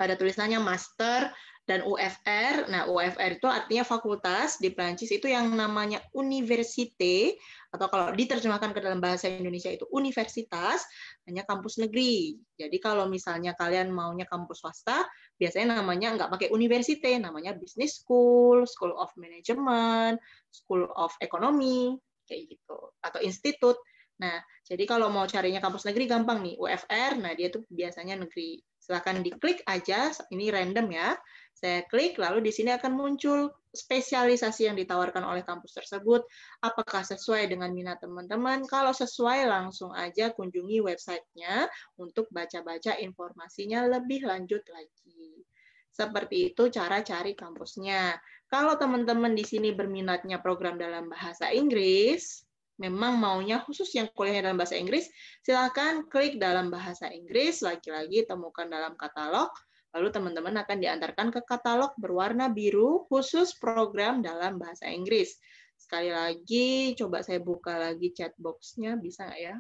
pada tulisannya master dan UFR. Nah, UFR itu artinya fakultas di Prancis itu yang namanya université atau kalau diterjemahkan ke dalam bahasa Indonesia itu universitas, hanya kampus negeri. Jadi kalau misalnya kalian maunya kampus swasta, biasanya namanya nggak pakai université, namanya business school, school of management, school of economy, kayak gitu, atau institut. Nah, jadi kalau mau carinya kampus negeri gampang nih, UFR. Nah, dia tuh biasanya negeri Silahkan diklik aja, ini random ya. Saya klik, lalu di sini akan muncul spesialisasi yang ditawarkan oleh kampus tersebut. Apakah sesuai dengan minat teman-teman? Kalau sesuai, langsung aja kunjungi websitenya untuk baca-baca informasinya lebih lanjut lagi. Seperti itu cara cari kampusnya. Kalau teman-teman di sini berminatnya program dalam bahasa Inggris, memang maunya khusus yang kuliah dalam bahasa Inggris, silakan klik dalam bahasa Inggris, lagi-lagi temukan dalam katalog, lalu teman-teman akan diantarkan ke katalog berwarna biru khusus program dalam bahasa Inggris. Sekali lagi, coba saya buka lagi chatbox-nya, bisa nggak ya?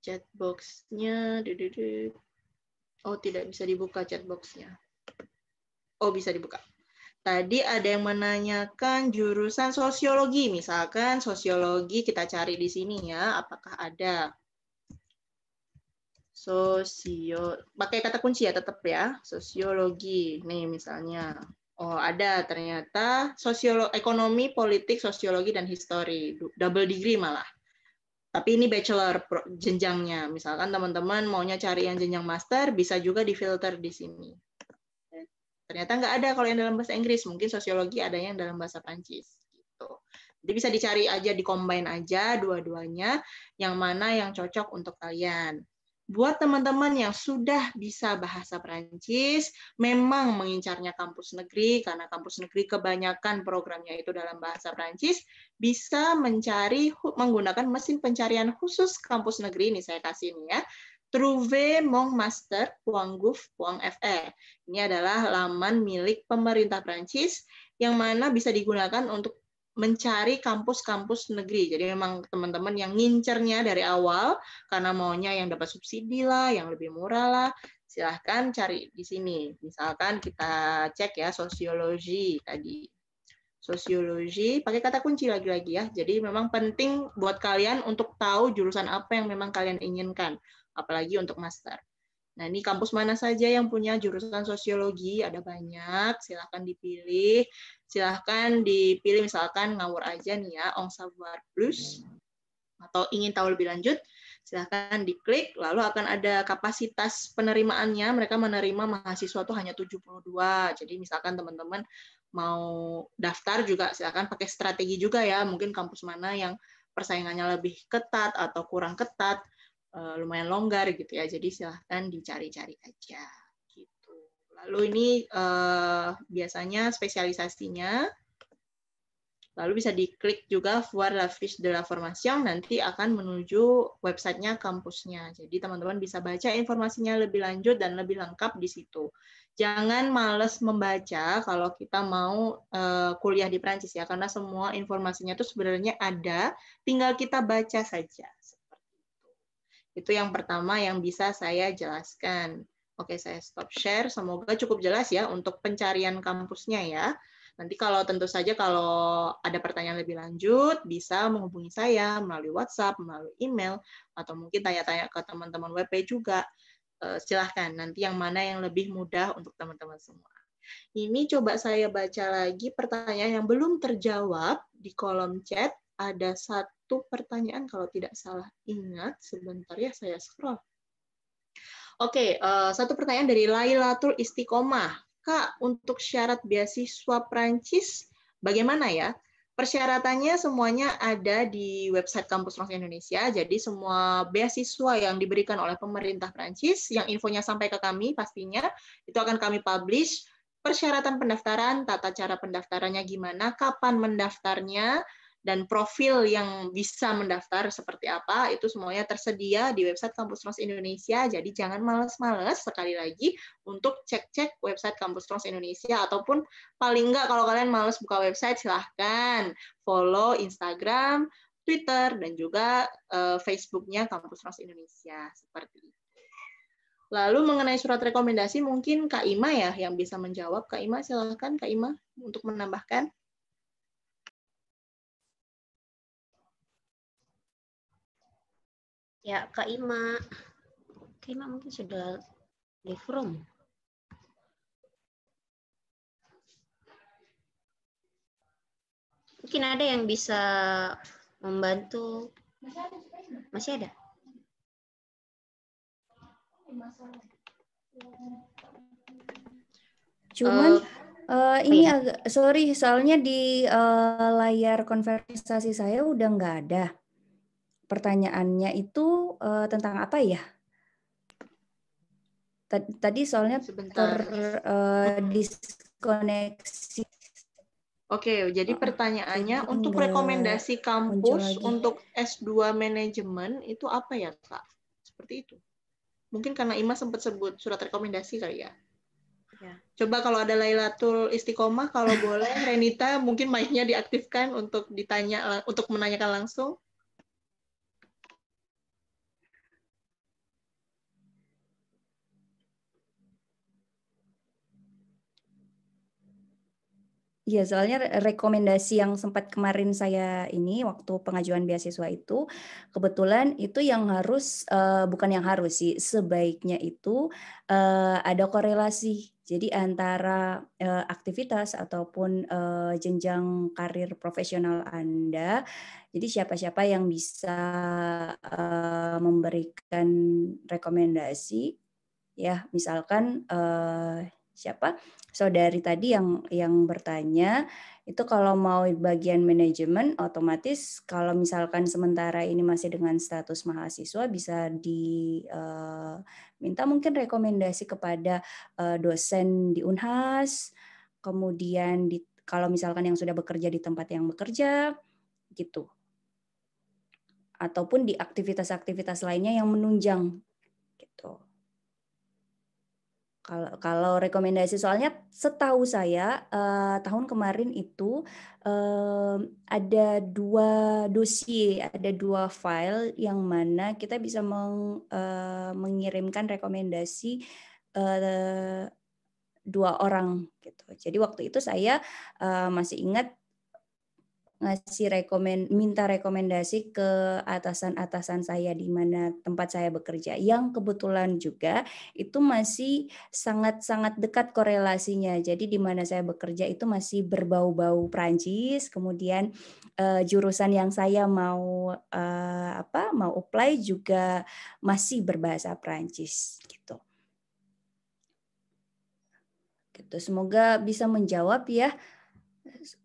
Chatbox-nya, oh tidak bisa dibuka chatbox-nya. Oh, bisa dibuka. Tadi ada yang menanyakan jurusan sosiologi, misalkan sosiologi kita cari di sini ya, apakah ada? Sosio, pakai kata kunci ya tetap ya, sosiologi. Nih misalnya, oh ada ternyata sosiologi, ekonomi, politik, sosiologi dan histori, double degree malah. Tapi ini bachelor jenjangnya, misalkan teman-teman maunya cari yang jenjang master, bisa juga difilter di sini. Ternyata nggak ada kalau yang dalam bahasa Inggris, mungkin sosiologi ada yang dalam bahasa Prancis gitu. Jadi bisa dicari aja, dikombin aja dua-duanya, yang mana yang cocok untuk kalian. Buat teman-teman yang sudah bisa bahasa Prancis, memang mengincarnya kampus negeri, karena kampus negeri kebanyakan programnya itu dalam bahasa Prancis, bisa mencari menggunakan mesin pencarian khusus kampus negeri, ini saya kasih ini ya, Truve Mon Master Puang Guf Puang FE. Ini adalah laman milik pemerintah Prancis yang mana bisa digunakan untuk mencari kampus-kampus negeri. Jadi memang teman-teman yang ngincernya dari awal karena maunya yang dapat subsidi lah, yang lebih murah lah, silahkan cari di sini. Misalkan kita cek ya sosiologi tadi. Sosiologi pakai kata kunci lagi-lagi ya. Jadi memang penting buat kalian untuk tahu jurusan apa yang memang kalian inginkan apalagi untuk master. Nah, ini kampus mana saja yang punya jurusan sosiologi, ada banyak, silahkan dipilih. Silahkan dipilih misalkan ngawur aja nih ya, Ong Sabar Plus, atau ingin tahu lebih lanjut, silahkan diklik, lalu akan ada kapasitas penerimaannya, mereka menerima mahasiswa itu hanya 72, jadi misalkan teman-teman mau daftar juga silahkan pakai strategi juga ya, mungkin kampus mana yang persaingannya lebih ketat atau kurang ketat, uh, lumayan longgar gitu ya. Jadi silahkan dicari-cari aja gitu. Lalu ini uh, biasanya spesialisasinya. Lalu bisa diklik juga for la fiche de la formation nanti akan menuju websitenya kampusnya. Jadi teman-teman bisa baca informasinya lebih lanjut dan lebih lengkap di situ. Jangan males membaca kalau kita mau uh, kuliah di Prancis ya, karena semua informasinya itu sebenarnya ada, tinggal kita baca saja itu yang pertama yang bisa saya jelaskan. Oke, saya stop share. Semoga cukup jelas ya untuk pencarian kampusnya ya. Nanti kalau tentu saja kalau ada pertanyaan lebih lanjut, bisa menghubungi saya melalui WhatsApp, melalui email, atau mungkin tanya-tanya ke teman-teman WP juga. Eh, silahkan, nanti yang mana yang lebih mudah untuk teman-teman semua. Ini coba saya baca lagi pertanyaan yang belum terjawab di kolom chat ada satu pertanyaan kalau tidak salah ingat. Sebentar ya, saya scroll. Oke, uh, satu pertanyaan dari Lailatul Istiqomah. Kak, untuk syarat beasiswa Prancis bagaimana ya? Persyaratannya semuanya ada di website Kampus Trans Indonesia. Jadi semua beasiswa yang diberikan oleh pemerintah Prancis yang infonya sampai ke kami pastinya itu akan kami publish persyaratan pendaftaran, tata cara pendaftarannya gimana, kapan mendaftarnya, dan profil yang bisa mendaftar seperti apa itu semuanya tersedia di website Kampus Trans Indonesia. Jadi jangan males-males sekali lagi untuk cek-cek website Kampus Trans Indonesia ataupun paling enggak kalau kalian males buka website silahkan follow Instagram, Twitter dan juga uh, Facebooknya Kampus Trans Indonesia seperti itu. Lalu mengenai surat rekomendasi mungkin Kak Ima ya yang bisa menjawab. Kak Ima silahkan Kak Ima untuk menambahkan. Ya, Kak Ima. Kak Ima mungkin sudah leave room. Mungkin ada yang bisa membantu. Masih ada? Cuman uh, Uh, ini ya? agak sorry, soalnya di uh, layar konversasi saya udah nggak ada pertanyaannya itu uh, tentang apa ya? Tadi soalnya Sebentar. ter uh, diskoneksi. Oke, jadi ah, pertanyaannya oh, untuk rekomendasi kampus untuk S2 manajemen itu apa ya, Kak? Seperti itu. Mungkin karena Ima sempat sebut surat rekomendasi kali ya. Ya. Coba kalau ada Lailatul Istiqomah, kalau boleh Renita mungkin mic-nya diaktifkan untuk ditanya untuk menanyakan langsung. Iya, soalnya rekomendasi yang sempat kemarin saya ini waktu pengajuan beasiswa itu kebetulan itu yang harus uh, bukan yang harus sih sebaiknya itu uh, ada korelasi. Jadi antara uh, aktivitas ataupun uh, jenjang karir profesional Anda, jadi siapa-siapa yang bisa uh, memberikan rekomendasi, ya misalkan uh, siapa saudari tadi yang yang bertanya itu kalau mau bagian manajemen otomatis kalau misalkan sementara ini masih dengan status mahasiswa bisa diminta eh, uh, mungkin rekomendasi kepada eh, dosen di Unhas kemudian di, kalau misalkan yang sudah bekerja di tempat yang bekerja gitu ataupun di aktivitas-aktivitas lainnya yang menunjang gitu. Kalau, kalau rekomendasi soalnya setahu saya uh, tahun kemarin itu uh, ada dua dossier, ada dua file yang mana kita bisa meng, uh, mengirimkan rekomendasi uh, dua orang gitu. Jadi waktu itu saya uh, masih ingat ngasih rekomend minta rekomendasi ke atasan-atasan saya di mana tempat saya bekerja yang kebetulan juga itu masih sangat-sangat dekat korelasinya. Jadi di mana saya bekerja itu masih berbau-bau Prancis, kemudian uh, jurusan yang saya mau uh, apa mau apply juga masih berbahasa Prancis gitu. Gitu. Semoga bisa menjawab ya.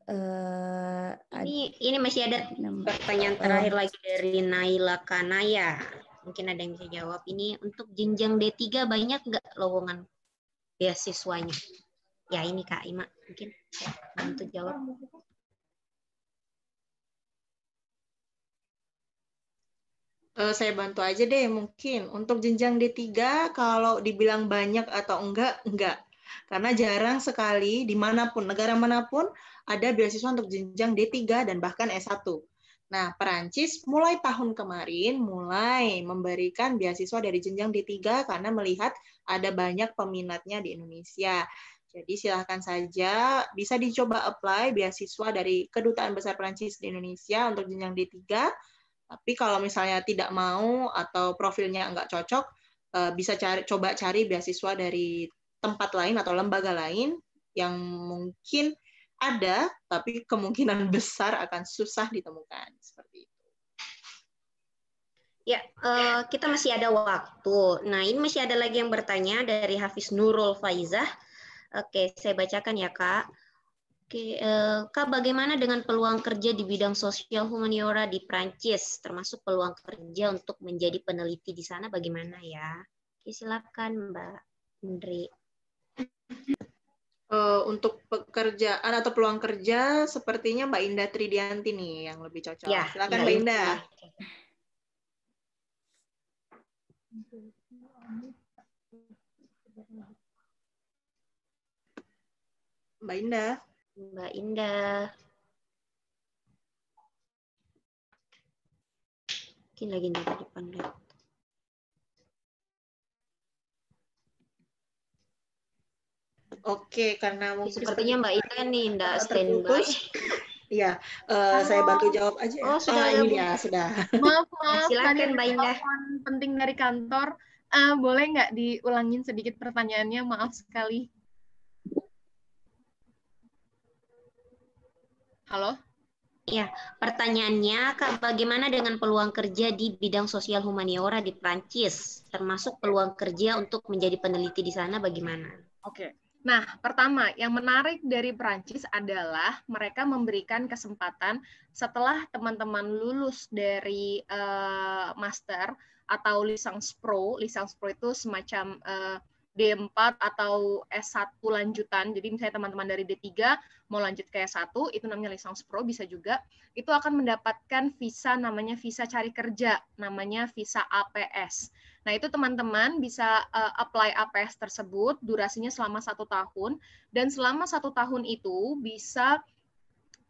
Uh, ini ini masih ada pertanyaan terakhir uh, lagi dari Naila Kanaya. Mungkin ada yang bisa jawab. Ini untuk jenjang D3 banyak nggak lowongan beasiswanya? Ya ini Kak Ima mungkin bantu jawab. Uh, saya bantu aja deh mungkin. Untuk jenjang D3 kalau dibilang banyak atau enggak, enggak. Karena jarang sekali dimanapun, negara manapun ada beasiswa untuk jenjang D3 dan bahkan S1. Nah, Perancis mulai tahun kemarin mulai memberikan beasiswa dari jenjang D3 karena melihat ada banyak peminatnya di Indonesia. Jadi silahkan saja bisa dicoba apply beasiswa dari Kedutaan Besar Perancis di Indonesia untuk jenjang D3. Tapi kalau misalnya tidak mau atau profilnya nggak cocok, eh, bisa cari, coba cari beasiswa dari tempat lain atau lembaga lain yang mungkin ada, tapi kemungkinan besar akan susah ditemukan seperti itu. Ya, eh, kita masih ada waktu. Nah, ini masih ada lagi yang bertanya dari Hafiz Nurul Faizah. Oke, saya bacakan ya, Kak. Oke, eh, Kak, bagaimana dengan peluang kerja di bidang sosial humaniora di Prancis, termasuk peluang kerja untuk menjadi peneliti di sana bagaimana ya? Oke, silakan Mbak Indri. Uh, untuk pekerjaan atau peluang kerja, sepertinya Mbak Indah Tridianti nih yang lebih cocok. Ya, Silakan ya, Mbak ya. Indah. Ya. Mbak Indah. Mbak Indah. Mungkin lagi di depan deh. Oke, karena ya, mungkin sepertinya Mbak Ita nih tidak standby. Iya, uh, saya bantu jawab aja. Ya. Oh, sudah oh, ya, ini ya, sudah. Maaf, maaf. Silakan Mbak Indah. penting dari kantor. Uh, boleh nggak diulangin sedikit pertanyaannya? Maaf sekali. Halo? Ya, pertanyaannya, Kak, bagaimana dengan peluang kerja di bidang sosial humaniora di Prancis, termasuk peluang kerja untuk menjadi peneliti di sana bagaimana? Oke. Okay. Nah, pertama yang menarik dari Perancis adalah mereka memberikan kesempatan setelah teman-teman lulus dari uh, master atau lisans pro, lisans pro itu semacam uh, eh, D4 atau S1 lanjutan. Jadi misalnya teman-teman dari D3 mau lanjut ke S1, itu namanya lisans pro bisa juga. Itu akan mendapatkan visa namanya visa cari kerja, namanya visa APS. Nah, itu teman-teman bisa uh, apply APS tersebut, durasinya selama satu tahun, dan selama satu tahun itu bisa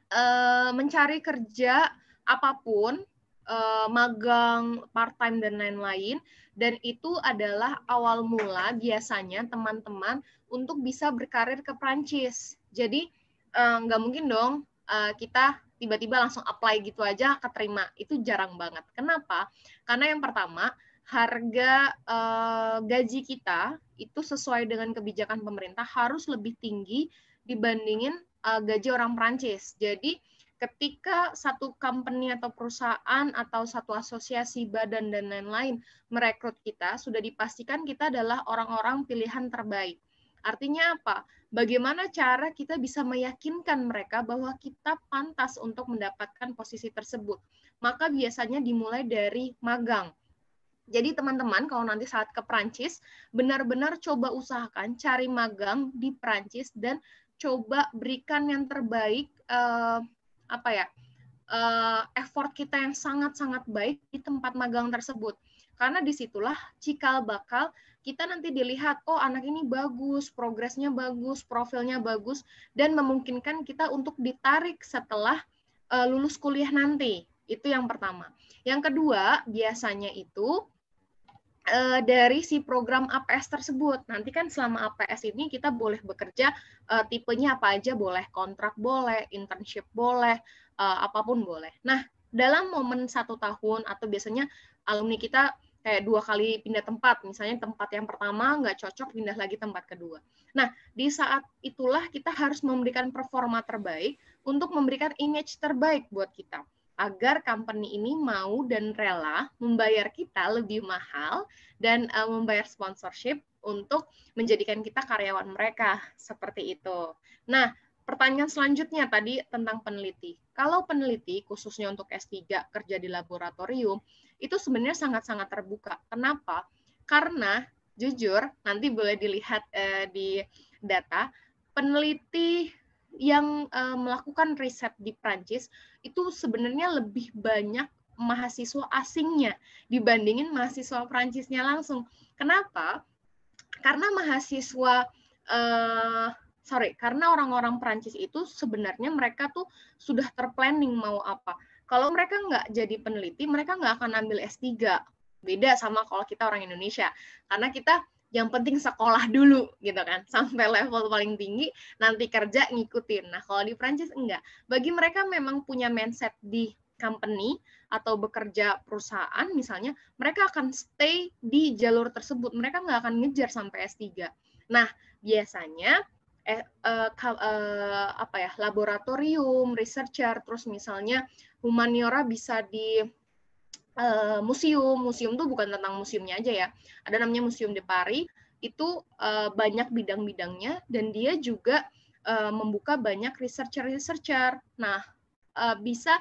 uh, mencari kerja apapun, uh, magang, part-time, dan lain-lain. Dan itu adalah awal mula biasanya teman-teman untuk bisa berkarir ke Prancis. Jadi, uh, nggak mungkin dong uh, kita tiba-tiba langsung apply gitu aja keterima. Itu jarang banget. Kenapa? Karena yang pertama, harga uh, gaji kita itu sesuai dengan kebijakan pemerintah harus lebih tinggi dibandingin uh, gaji orang Prancis. Jadi ketika satu company atau perusahaan atau satu asosiasi badan dan lain-lain merekrut kita sudah dipastikan kita adalah orang-orang pilihan terbaik. Artinya apa? Bagaimana cara kita bisa meyakinkan mereka bahwa kita pantas untuk mendapatkan posisi tersebut? Maka biasanya dimulai dari magang jadi teman-teman kalau nanti saat ke Prancis benar-benar coba usahakan cari magang di Prancis dan coba berikan yang terbaik eh, apa ya eh, effort kita yang sangat-sangat baik di tempat magang tersebut karena disitulah cikal bakal kita nanti dilihat oh anak ini bagus progresnya bagus profilnya bagus dan memungkinkan kita untuk ditarik setelah uh, lulus kuliah nanti itu yang pertama yang kedua biasanya itu uh, dari si program APS tersebut. Nanti kan selama APS ini kita boleh bekerja uh, tipenya apa aja boleh, kontrak boleh, internship boleh, uh, apapun boleh. Nah, dalam momen satu tahun atau biasanya alumni kita kayak dua kali pindah tempat, misalnya tempat yang pertama nggak cocok pindah lagi tempat kedua. Nah, di saat itulah kita harus memberikan performa terbaik untuk memberikan image terbaik buat kita agar company ini mau dan rela membayar kita lebih mahal dan uh, membayar sponsorship untuk menjadikan kita karyawan mereka seperti itu. Nah, pertanyaan selanjutnya tadi tentang peneliti. Kalau peneliti khususnya untuk S3 kerja di laboratorium itu sebenarnya sangat-sangat terbuka. Kenapa? Karena jujur nanti boleh dilihat uh, di data peneliti yang uh, melakukan riset di Prancis itu sebenarnya lebih banyak mahasiswa asingnya dibandingin mahasiswa Prancisnya langsung. Kenapa? Karena mahasiswa uh, sorry, karena orang-orang Perancis itu sebenarnya mereka tuh sudah terplanning mau apa. Kalau mereka nggak jadi peneliti, mereka nggak akan ambil S3. Beda sama kalau kita orang Indonesia. Karena kita yang penting sekolah dulu gitu kan sampai level paling tinggi nanti kerja ngikutin nah kalau di Prancis enggak bagi mereka memang punya mindset di company atau bekerja perusahaan misalnya mereka akan stay di jalur tersebut mereka nggak akan ngejar sampai S3 nah biasanya eh, eh, eh, apa ya laboratorium researcher terus misalnya humaniora bisa di Eh, museum. Museum tuh bukan tentang museumnya aja ya. Ada namanya Museum de Paris, itu uh, banyak bidang-bidangnya dan dia juga uh, membuka banyak researcher-researcher. Nah, uh, bisa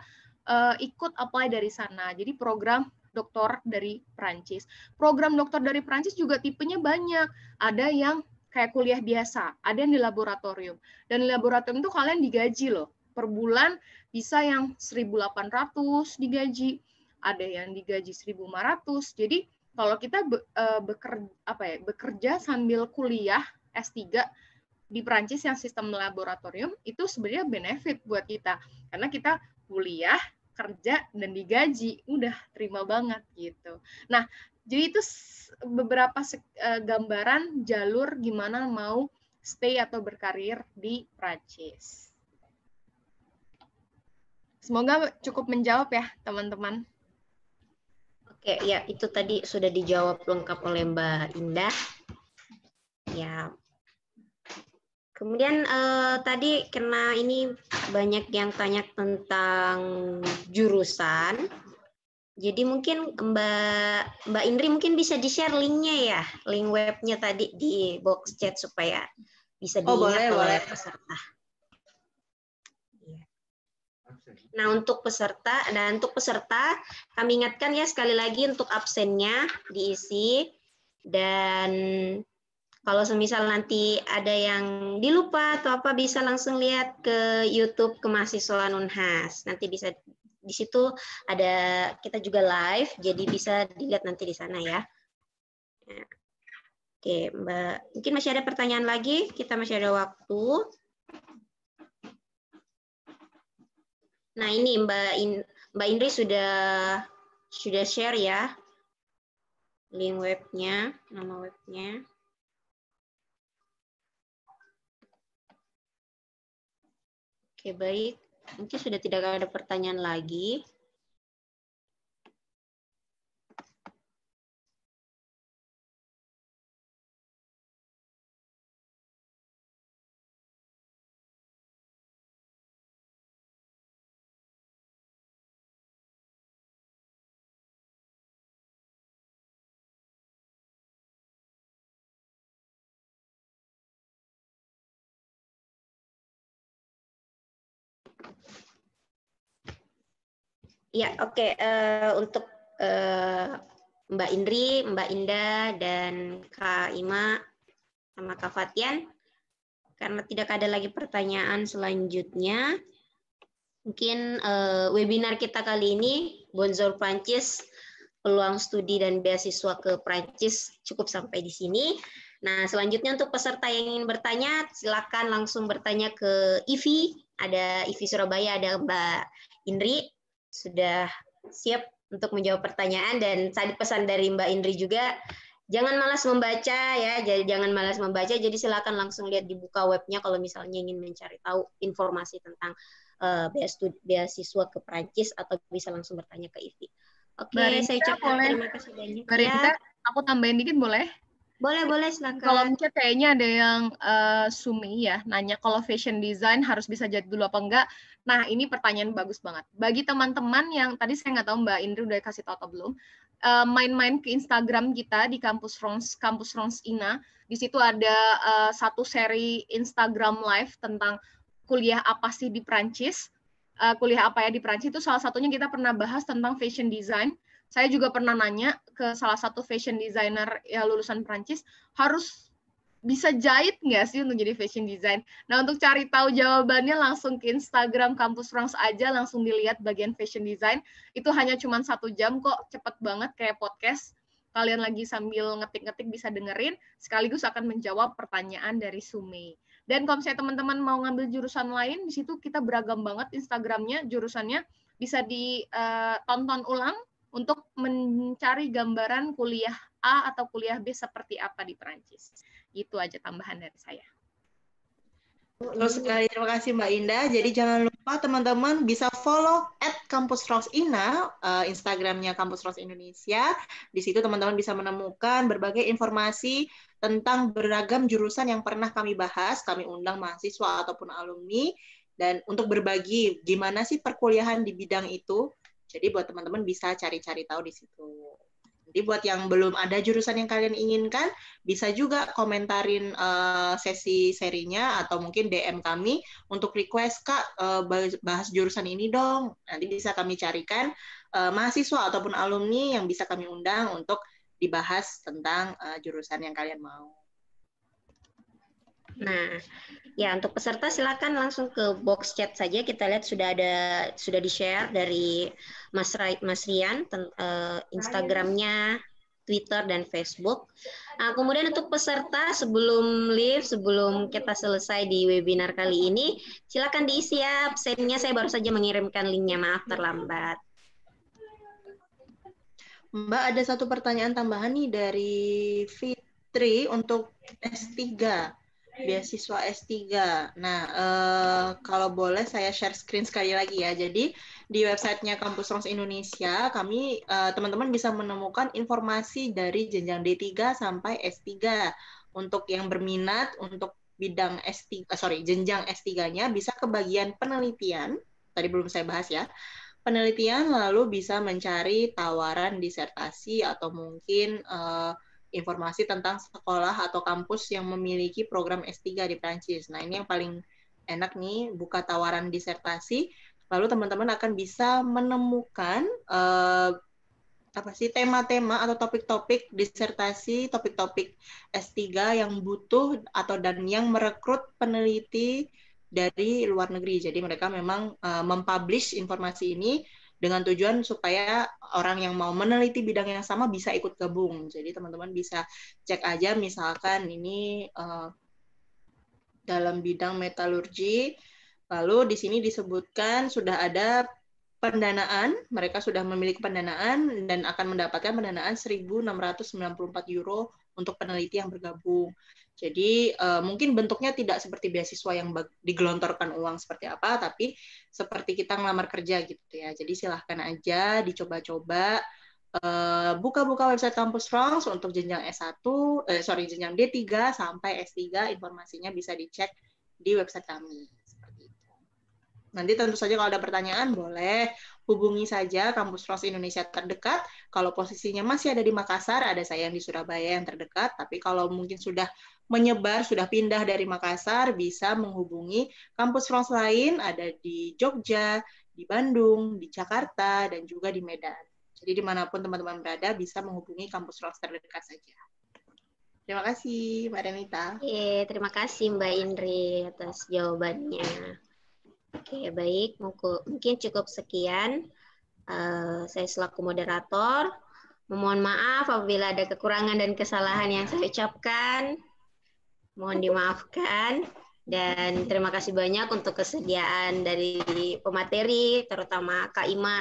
uh, ikut apply dari sana. Jadi program doktor dari Prancis. Program doktor dari Prancis juga tipenya banyak. Ada yang kayak kuliah biasa, ada yang di laboratorium. Dan di laboratorium itu kalian digaji loh. Per bulan bisa yang 1.800 digaji ada yang digaji 1.500. Jadi kalau kita be, eh, bekerja apa ya, bekerja sambil kuliah S3 di Prancis yang sistem laboratorium itu sebenarnya benefit buat kita karena kita kuliah kerja dan digaji udah terima banget gitu nah jadi itu beberapa eh, gambaran jalur gimana mau stay atau berkarir di Prancis semoga cukup menjawab ya teman-teman Oke, ya itu tadi sudah dijawab lengkap oleh Mbak Indah. Ya. Kemudian eh, tadi kena ini banyak yang tanya tentang jurusan. Jadi mungkin Mbak Mbak Indri mungkin bisa di-share linknya ya, link webnya tadi di box chat supaya bisa oh, dilihat oh, boleh, oleh boleh. peserta. Nah, untuk peserta dan nah, untuk peserta kami ingatkan ya sekali lagi untuk absennya diisi dan kalau semisal nanti ada yang dilupa atau apa bisa langsung lihat ke YouTube ke kemahasiswaan Unhas. Nanti bisa di situ ada kita juga live jadi bisa dilihat nanti di sana ya. Oke, Mbak, mungkin masih ada pertanyaan lagi? Kita masih ada waktu. Nah ini Mbak In, Mbak Indri sudah sudah share ya link webnya, nama webnya. Oke baik, mungkin sudah tidak ada pertanyaan lagi. Ya, oke. Okay. Uh, eh, untuk uh, Mbak Indri, Mbak Indah, dan Kak Ima, sama Kak Fatian, karena tidak ada lagi pertanyaan selanjutnya, mungkin uh, webinar kita kali ini, Bonzor Prancis, peluang studi dan beasiswa ke Prancis cukup sampai di sini. Nah, selanjutnya untuk peserta yang ingin bertanya, silakan langsung bertanya ke IVI, ada IVI Surabaya, ada Mbak Indri, sudah siap untuk menjawab pertanyaan dan tadi pesan dari Mbak Indri juga jangan malas membaca ya jadi jangan malas membaca jadi silakan langsung lihat dibuka webnya kalau misalnya ingin mencari tahu informasi tentang uh, beasiswa ke Perancis atau bisa langsung bertanya ke IVI. Oke, okay, saya ucapkan terima kasih banyak. ya. aku tambahin dikit boleh? Boleh, boleh, silakan. Kalau mungkin kayaknya ada yang uh, Sumi ya, nanya kalau fashion design harus bisa jadi dulu apa enggak. Nah, ini pertanyaan bagus banget. Bagi teman-teman yang, tadi saya nggak tahu Mbak Indri udah kasih tahu atau belum, eh, main-main uh, ke Instagram kita di kampus Rons, kampus Rons Ina, di situ ada uh, satu seri Instagram live tentang kuliah apa sih di Prancis, uh, kuliah apa ya di Prancis, itu salah satunya kita pernah bahas tentang fashion design, saya juga pernah nanya ke salah satu fashion designer ya lulusan Perancis harus bisa jahit nggak sih untuk jadi fashion design? Nah untuk cari tahu jawabannya langsung ke Instagram kampus Rangs aja langsung dilihat bagian fashion design itu hanya cuma satu jam kok cepet banget kayak podcast kalian lagi sambil ngetik-ngetik bisa dengerin sekaligus akan menjawab pertanyaan dari Sumi. Dan kalau misalnya teman-teman mau ngambil jurusan lain di situ kita beragam banget Instagramnya jurusannya bisa ditonton eh, ulang untuk mencari gambaran kuliah A atau kuliah B seperti apa di Perancis. Itu aja tambahan dari saya. Terus sekali terima kasih Mbak Indah. Jadi jangan lupa teman-teman bisa follow at eh, Instagramnya Kampus Rose Indonesia. Di situ teman-teman bisa menemukan berbagai informasi tentang beragam jurusan yang pernah kami bahas. Kami undang mahasiswa ataupun alumni dan untuk berbagi gimana sih perkuliahan di bidang itu jadi buat teman-teman bisa cari-cari tahu di situ. Jadi buat yang belum ada jurusan yang kalian inginkan, bisa juga komentarin uh, sesi serinya atau mungkin DM kami untuk request kak uh, bahas jurusan ini dong. Nanti bisa kami carikan uh, mahasiswa ataupun alumni yang bisa kami undang untuk dibahas tentang uh, jurusan yang kalian mau. Nah, Ya, untuk peserta silakan langsung ke box chat saja. Kita lihat sudah ada sudah di-share dari Mas Rai, Mas Rian uh, Instagramnya, Twitter dan Facebook. Nah, kemudian untuk peserta sebelum live, sebelum kita selesai di webinar kali ini, silakan diisi ya absennya. Saya baru saja mengirimkan linknya. Maaf terlambat. Mbak, ada satu pertanyaan tambahan nih dari Fitri untuk S3 beasiswa S3. Nah, uh, kalau boleh saya share screen sekali lagi ya. Jadi di websitenya Kampus Rons Indonesia, kami teman eh, teman-teman bisa menemukan informasi dari jenjang D3 sampai S3 untuk yang berminat untuk bidang S3 uh, eh, sorry jenjang S3-nya bisa ke bagian penelitian. Tadi belum saya bahas ya. Penelitian lalu bisa mencari tawaran disertasi atau mungkin uh, informasi tentang sekolah atau kampus yang memiliki program S3 di Prancis. Nah, ini yang paling enak nih buka tawaran disertasi, lalu teman-teman akan bisa menemukan uh, apa sih tema-tema atau topik-topik disertasi, topik-topik S3 yang butuh atau dan yang merekrut peneliti dari luar negeri. Jadi mereka memang uh, mempublish informasi ini dengan tujuan supaya orang yang mau meneliti bidang yang sama bisa ikut gabung. Jadi teman-teman bisa cek aja misalkan ini uh, dalam bidang metalurgi, lalu di sini disebutkan sudah ada pendanaan, mereka sudah memiliki pendanaan dan akan mendapatkan pendanaan 1.694 euro untuk peneliti yang bergabung. Jadi uh, mungkin bentuknya tidak seperti beasiswa yang digelontorkan uang seperti apa, tapi seperti kita ngelamar kerja gitu ya. Jadi silahkan aja dicoba-coba eh, buka-buka uh, website kampus France untuk jenjang S1, eh, sorry jenjang D3 sampai S3 informasinya bisa dicek di website kami. Nanti tentu saja kalau ada pertanyaan boleh hubungi saja kampus Ros Indonesia terdekat. Kalau posisinya masih ada di Makassar, ada saya yang di Surabaya yang terdekat. Tapi kalau mungkin sudah menyebar sudah pindah dari Makassar bisa menghubungi kampus France lain ada di Jogja, di Bandung, di Jakarta dan juga di Medan. Jadi dimanapun teman-teman berada bisa menghubungi kampus France terdekat saja. Terima kasih Mbak Renita. Oke, terima kasih Mbak Indri atas jawabannya. Oke, baik. Mungkin cukup sekian. Uh, saya selaku moderator. Memohon maaf apabila ada kekurangan dan kesalahan yang saya ucapkan mohon dimaafkan dan terima kasih banyak untuk kesediaan dari pemateri terutama Kak Ima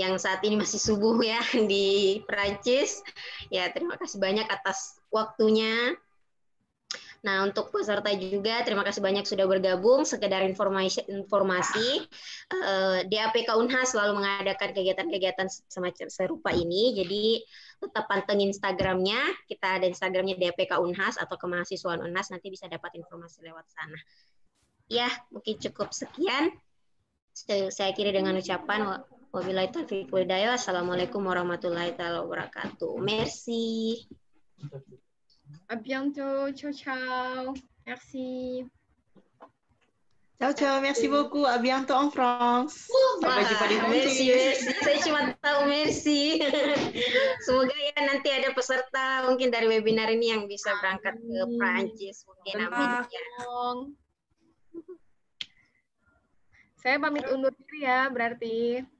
yang saat ini masih subuh ya di Perancis. Ya, terima kasih banyak atas waktunya. Nah, untuk peserta juga terima kasih banyak sudah bergabung. Sekedar informasi, informasi eh, DAPK Unhas selalu mengadakan kegiatan-kegiatan semacam serupa ini. Jadi tetap pantengin Instagramnya. Kita ada Instagramnya DPK Unhas atau kemahasiswaan Unhas. Nanti bisa dapat informasi lewat sana. Ya, mungkin cukup sekian. Saya kiri dengan ucapan wabillahi taufiq walhidayah. Assalamualaikum warahmatullahi wabarakatuh. Merci. Abianto, bientôt. Ciao, ciao. Merci. Ciao, ciao. Merci beaucoup. À bientôt en France. Sampai jumpa di France. Merci, merci. Saya cuma tahu merci. Semoga ya nanti ada peserta mungkin dari webinar ini yang bisa berangkat ke Prancis. Mungkin amin ya. Saya pamit undur diri ya berarti.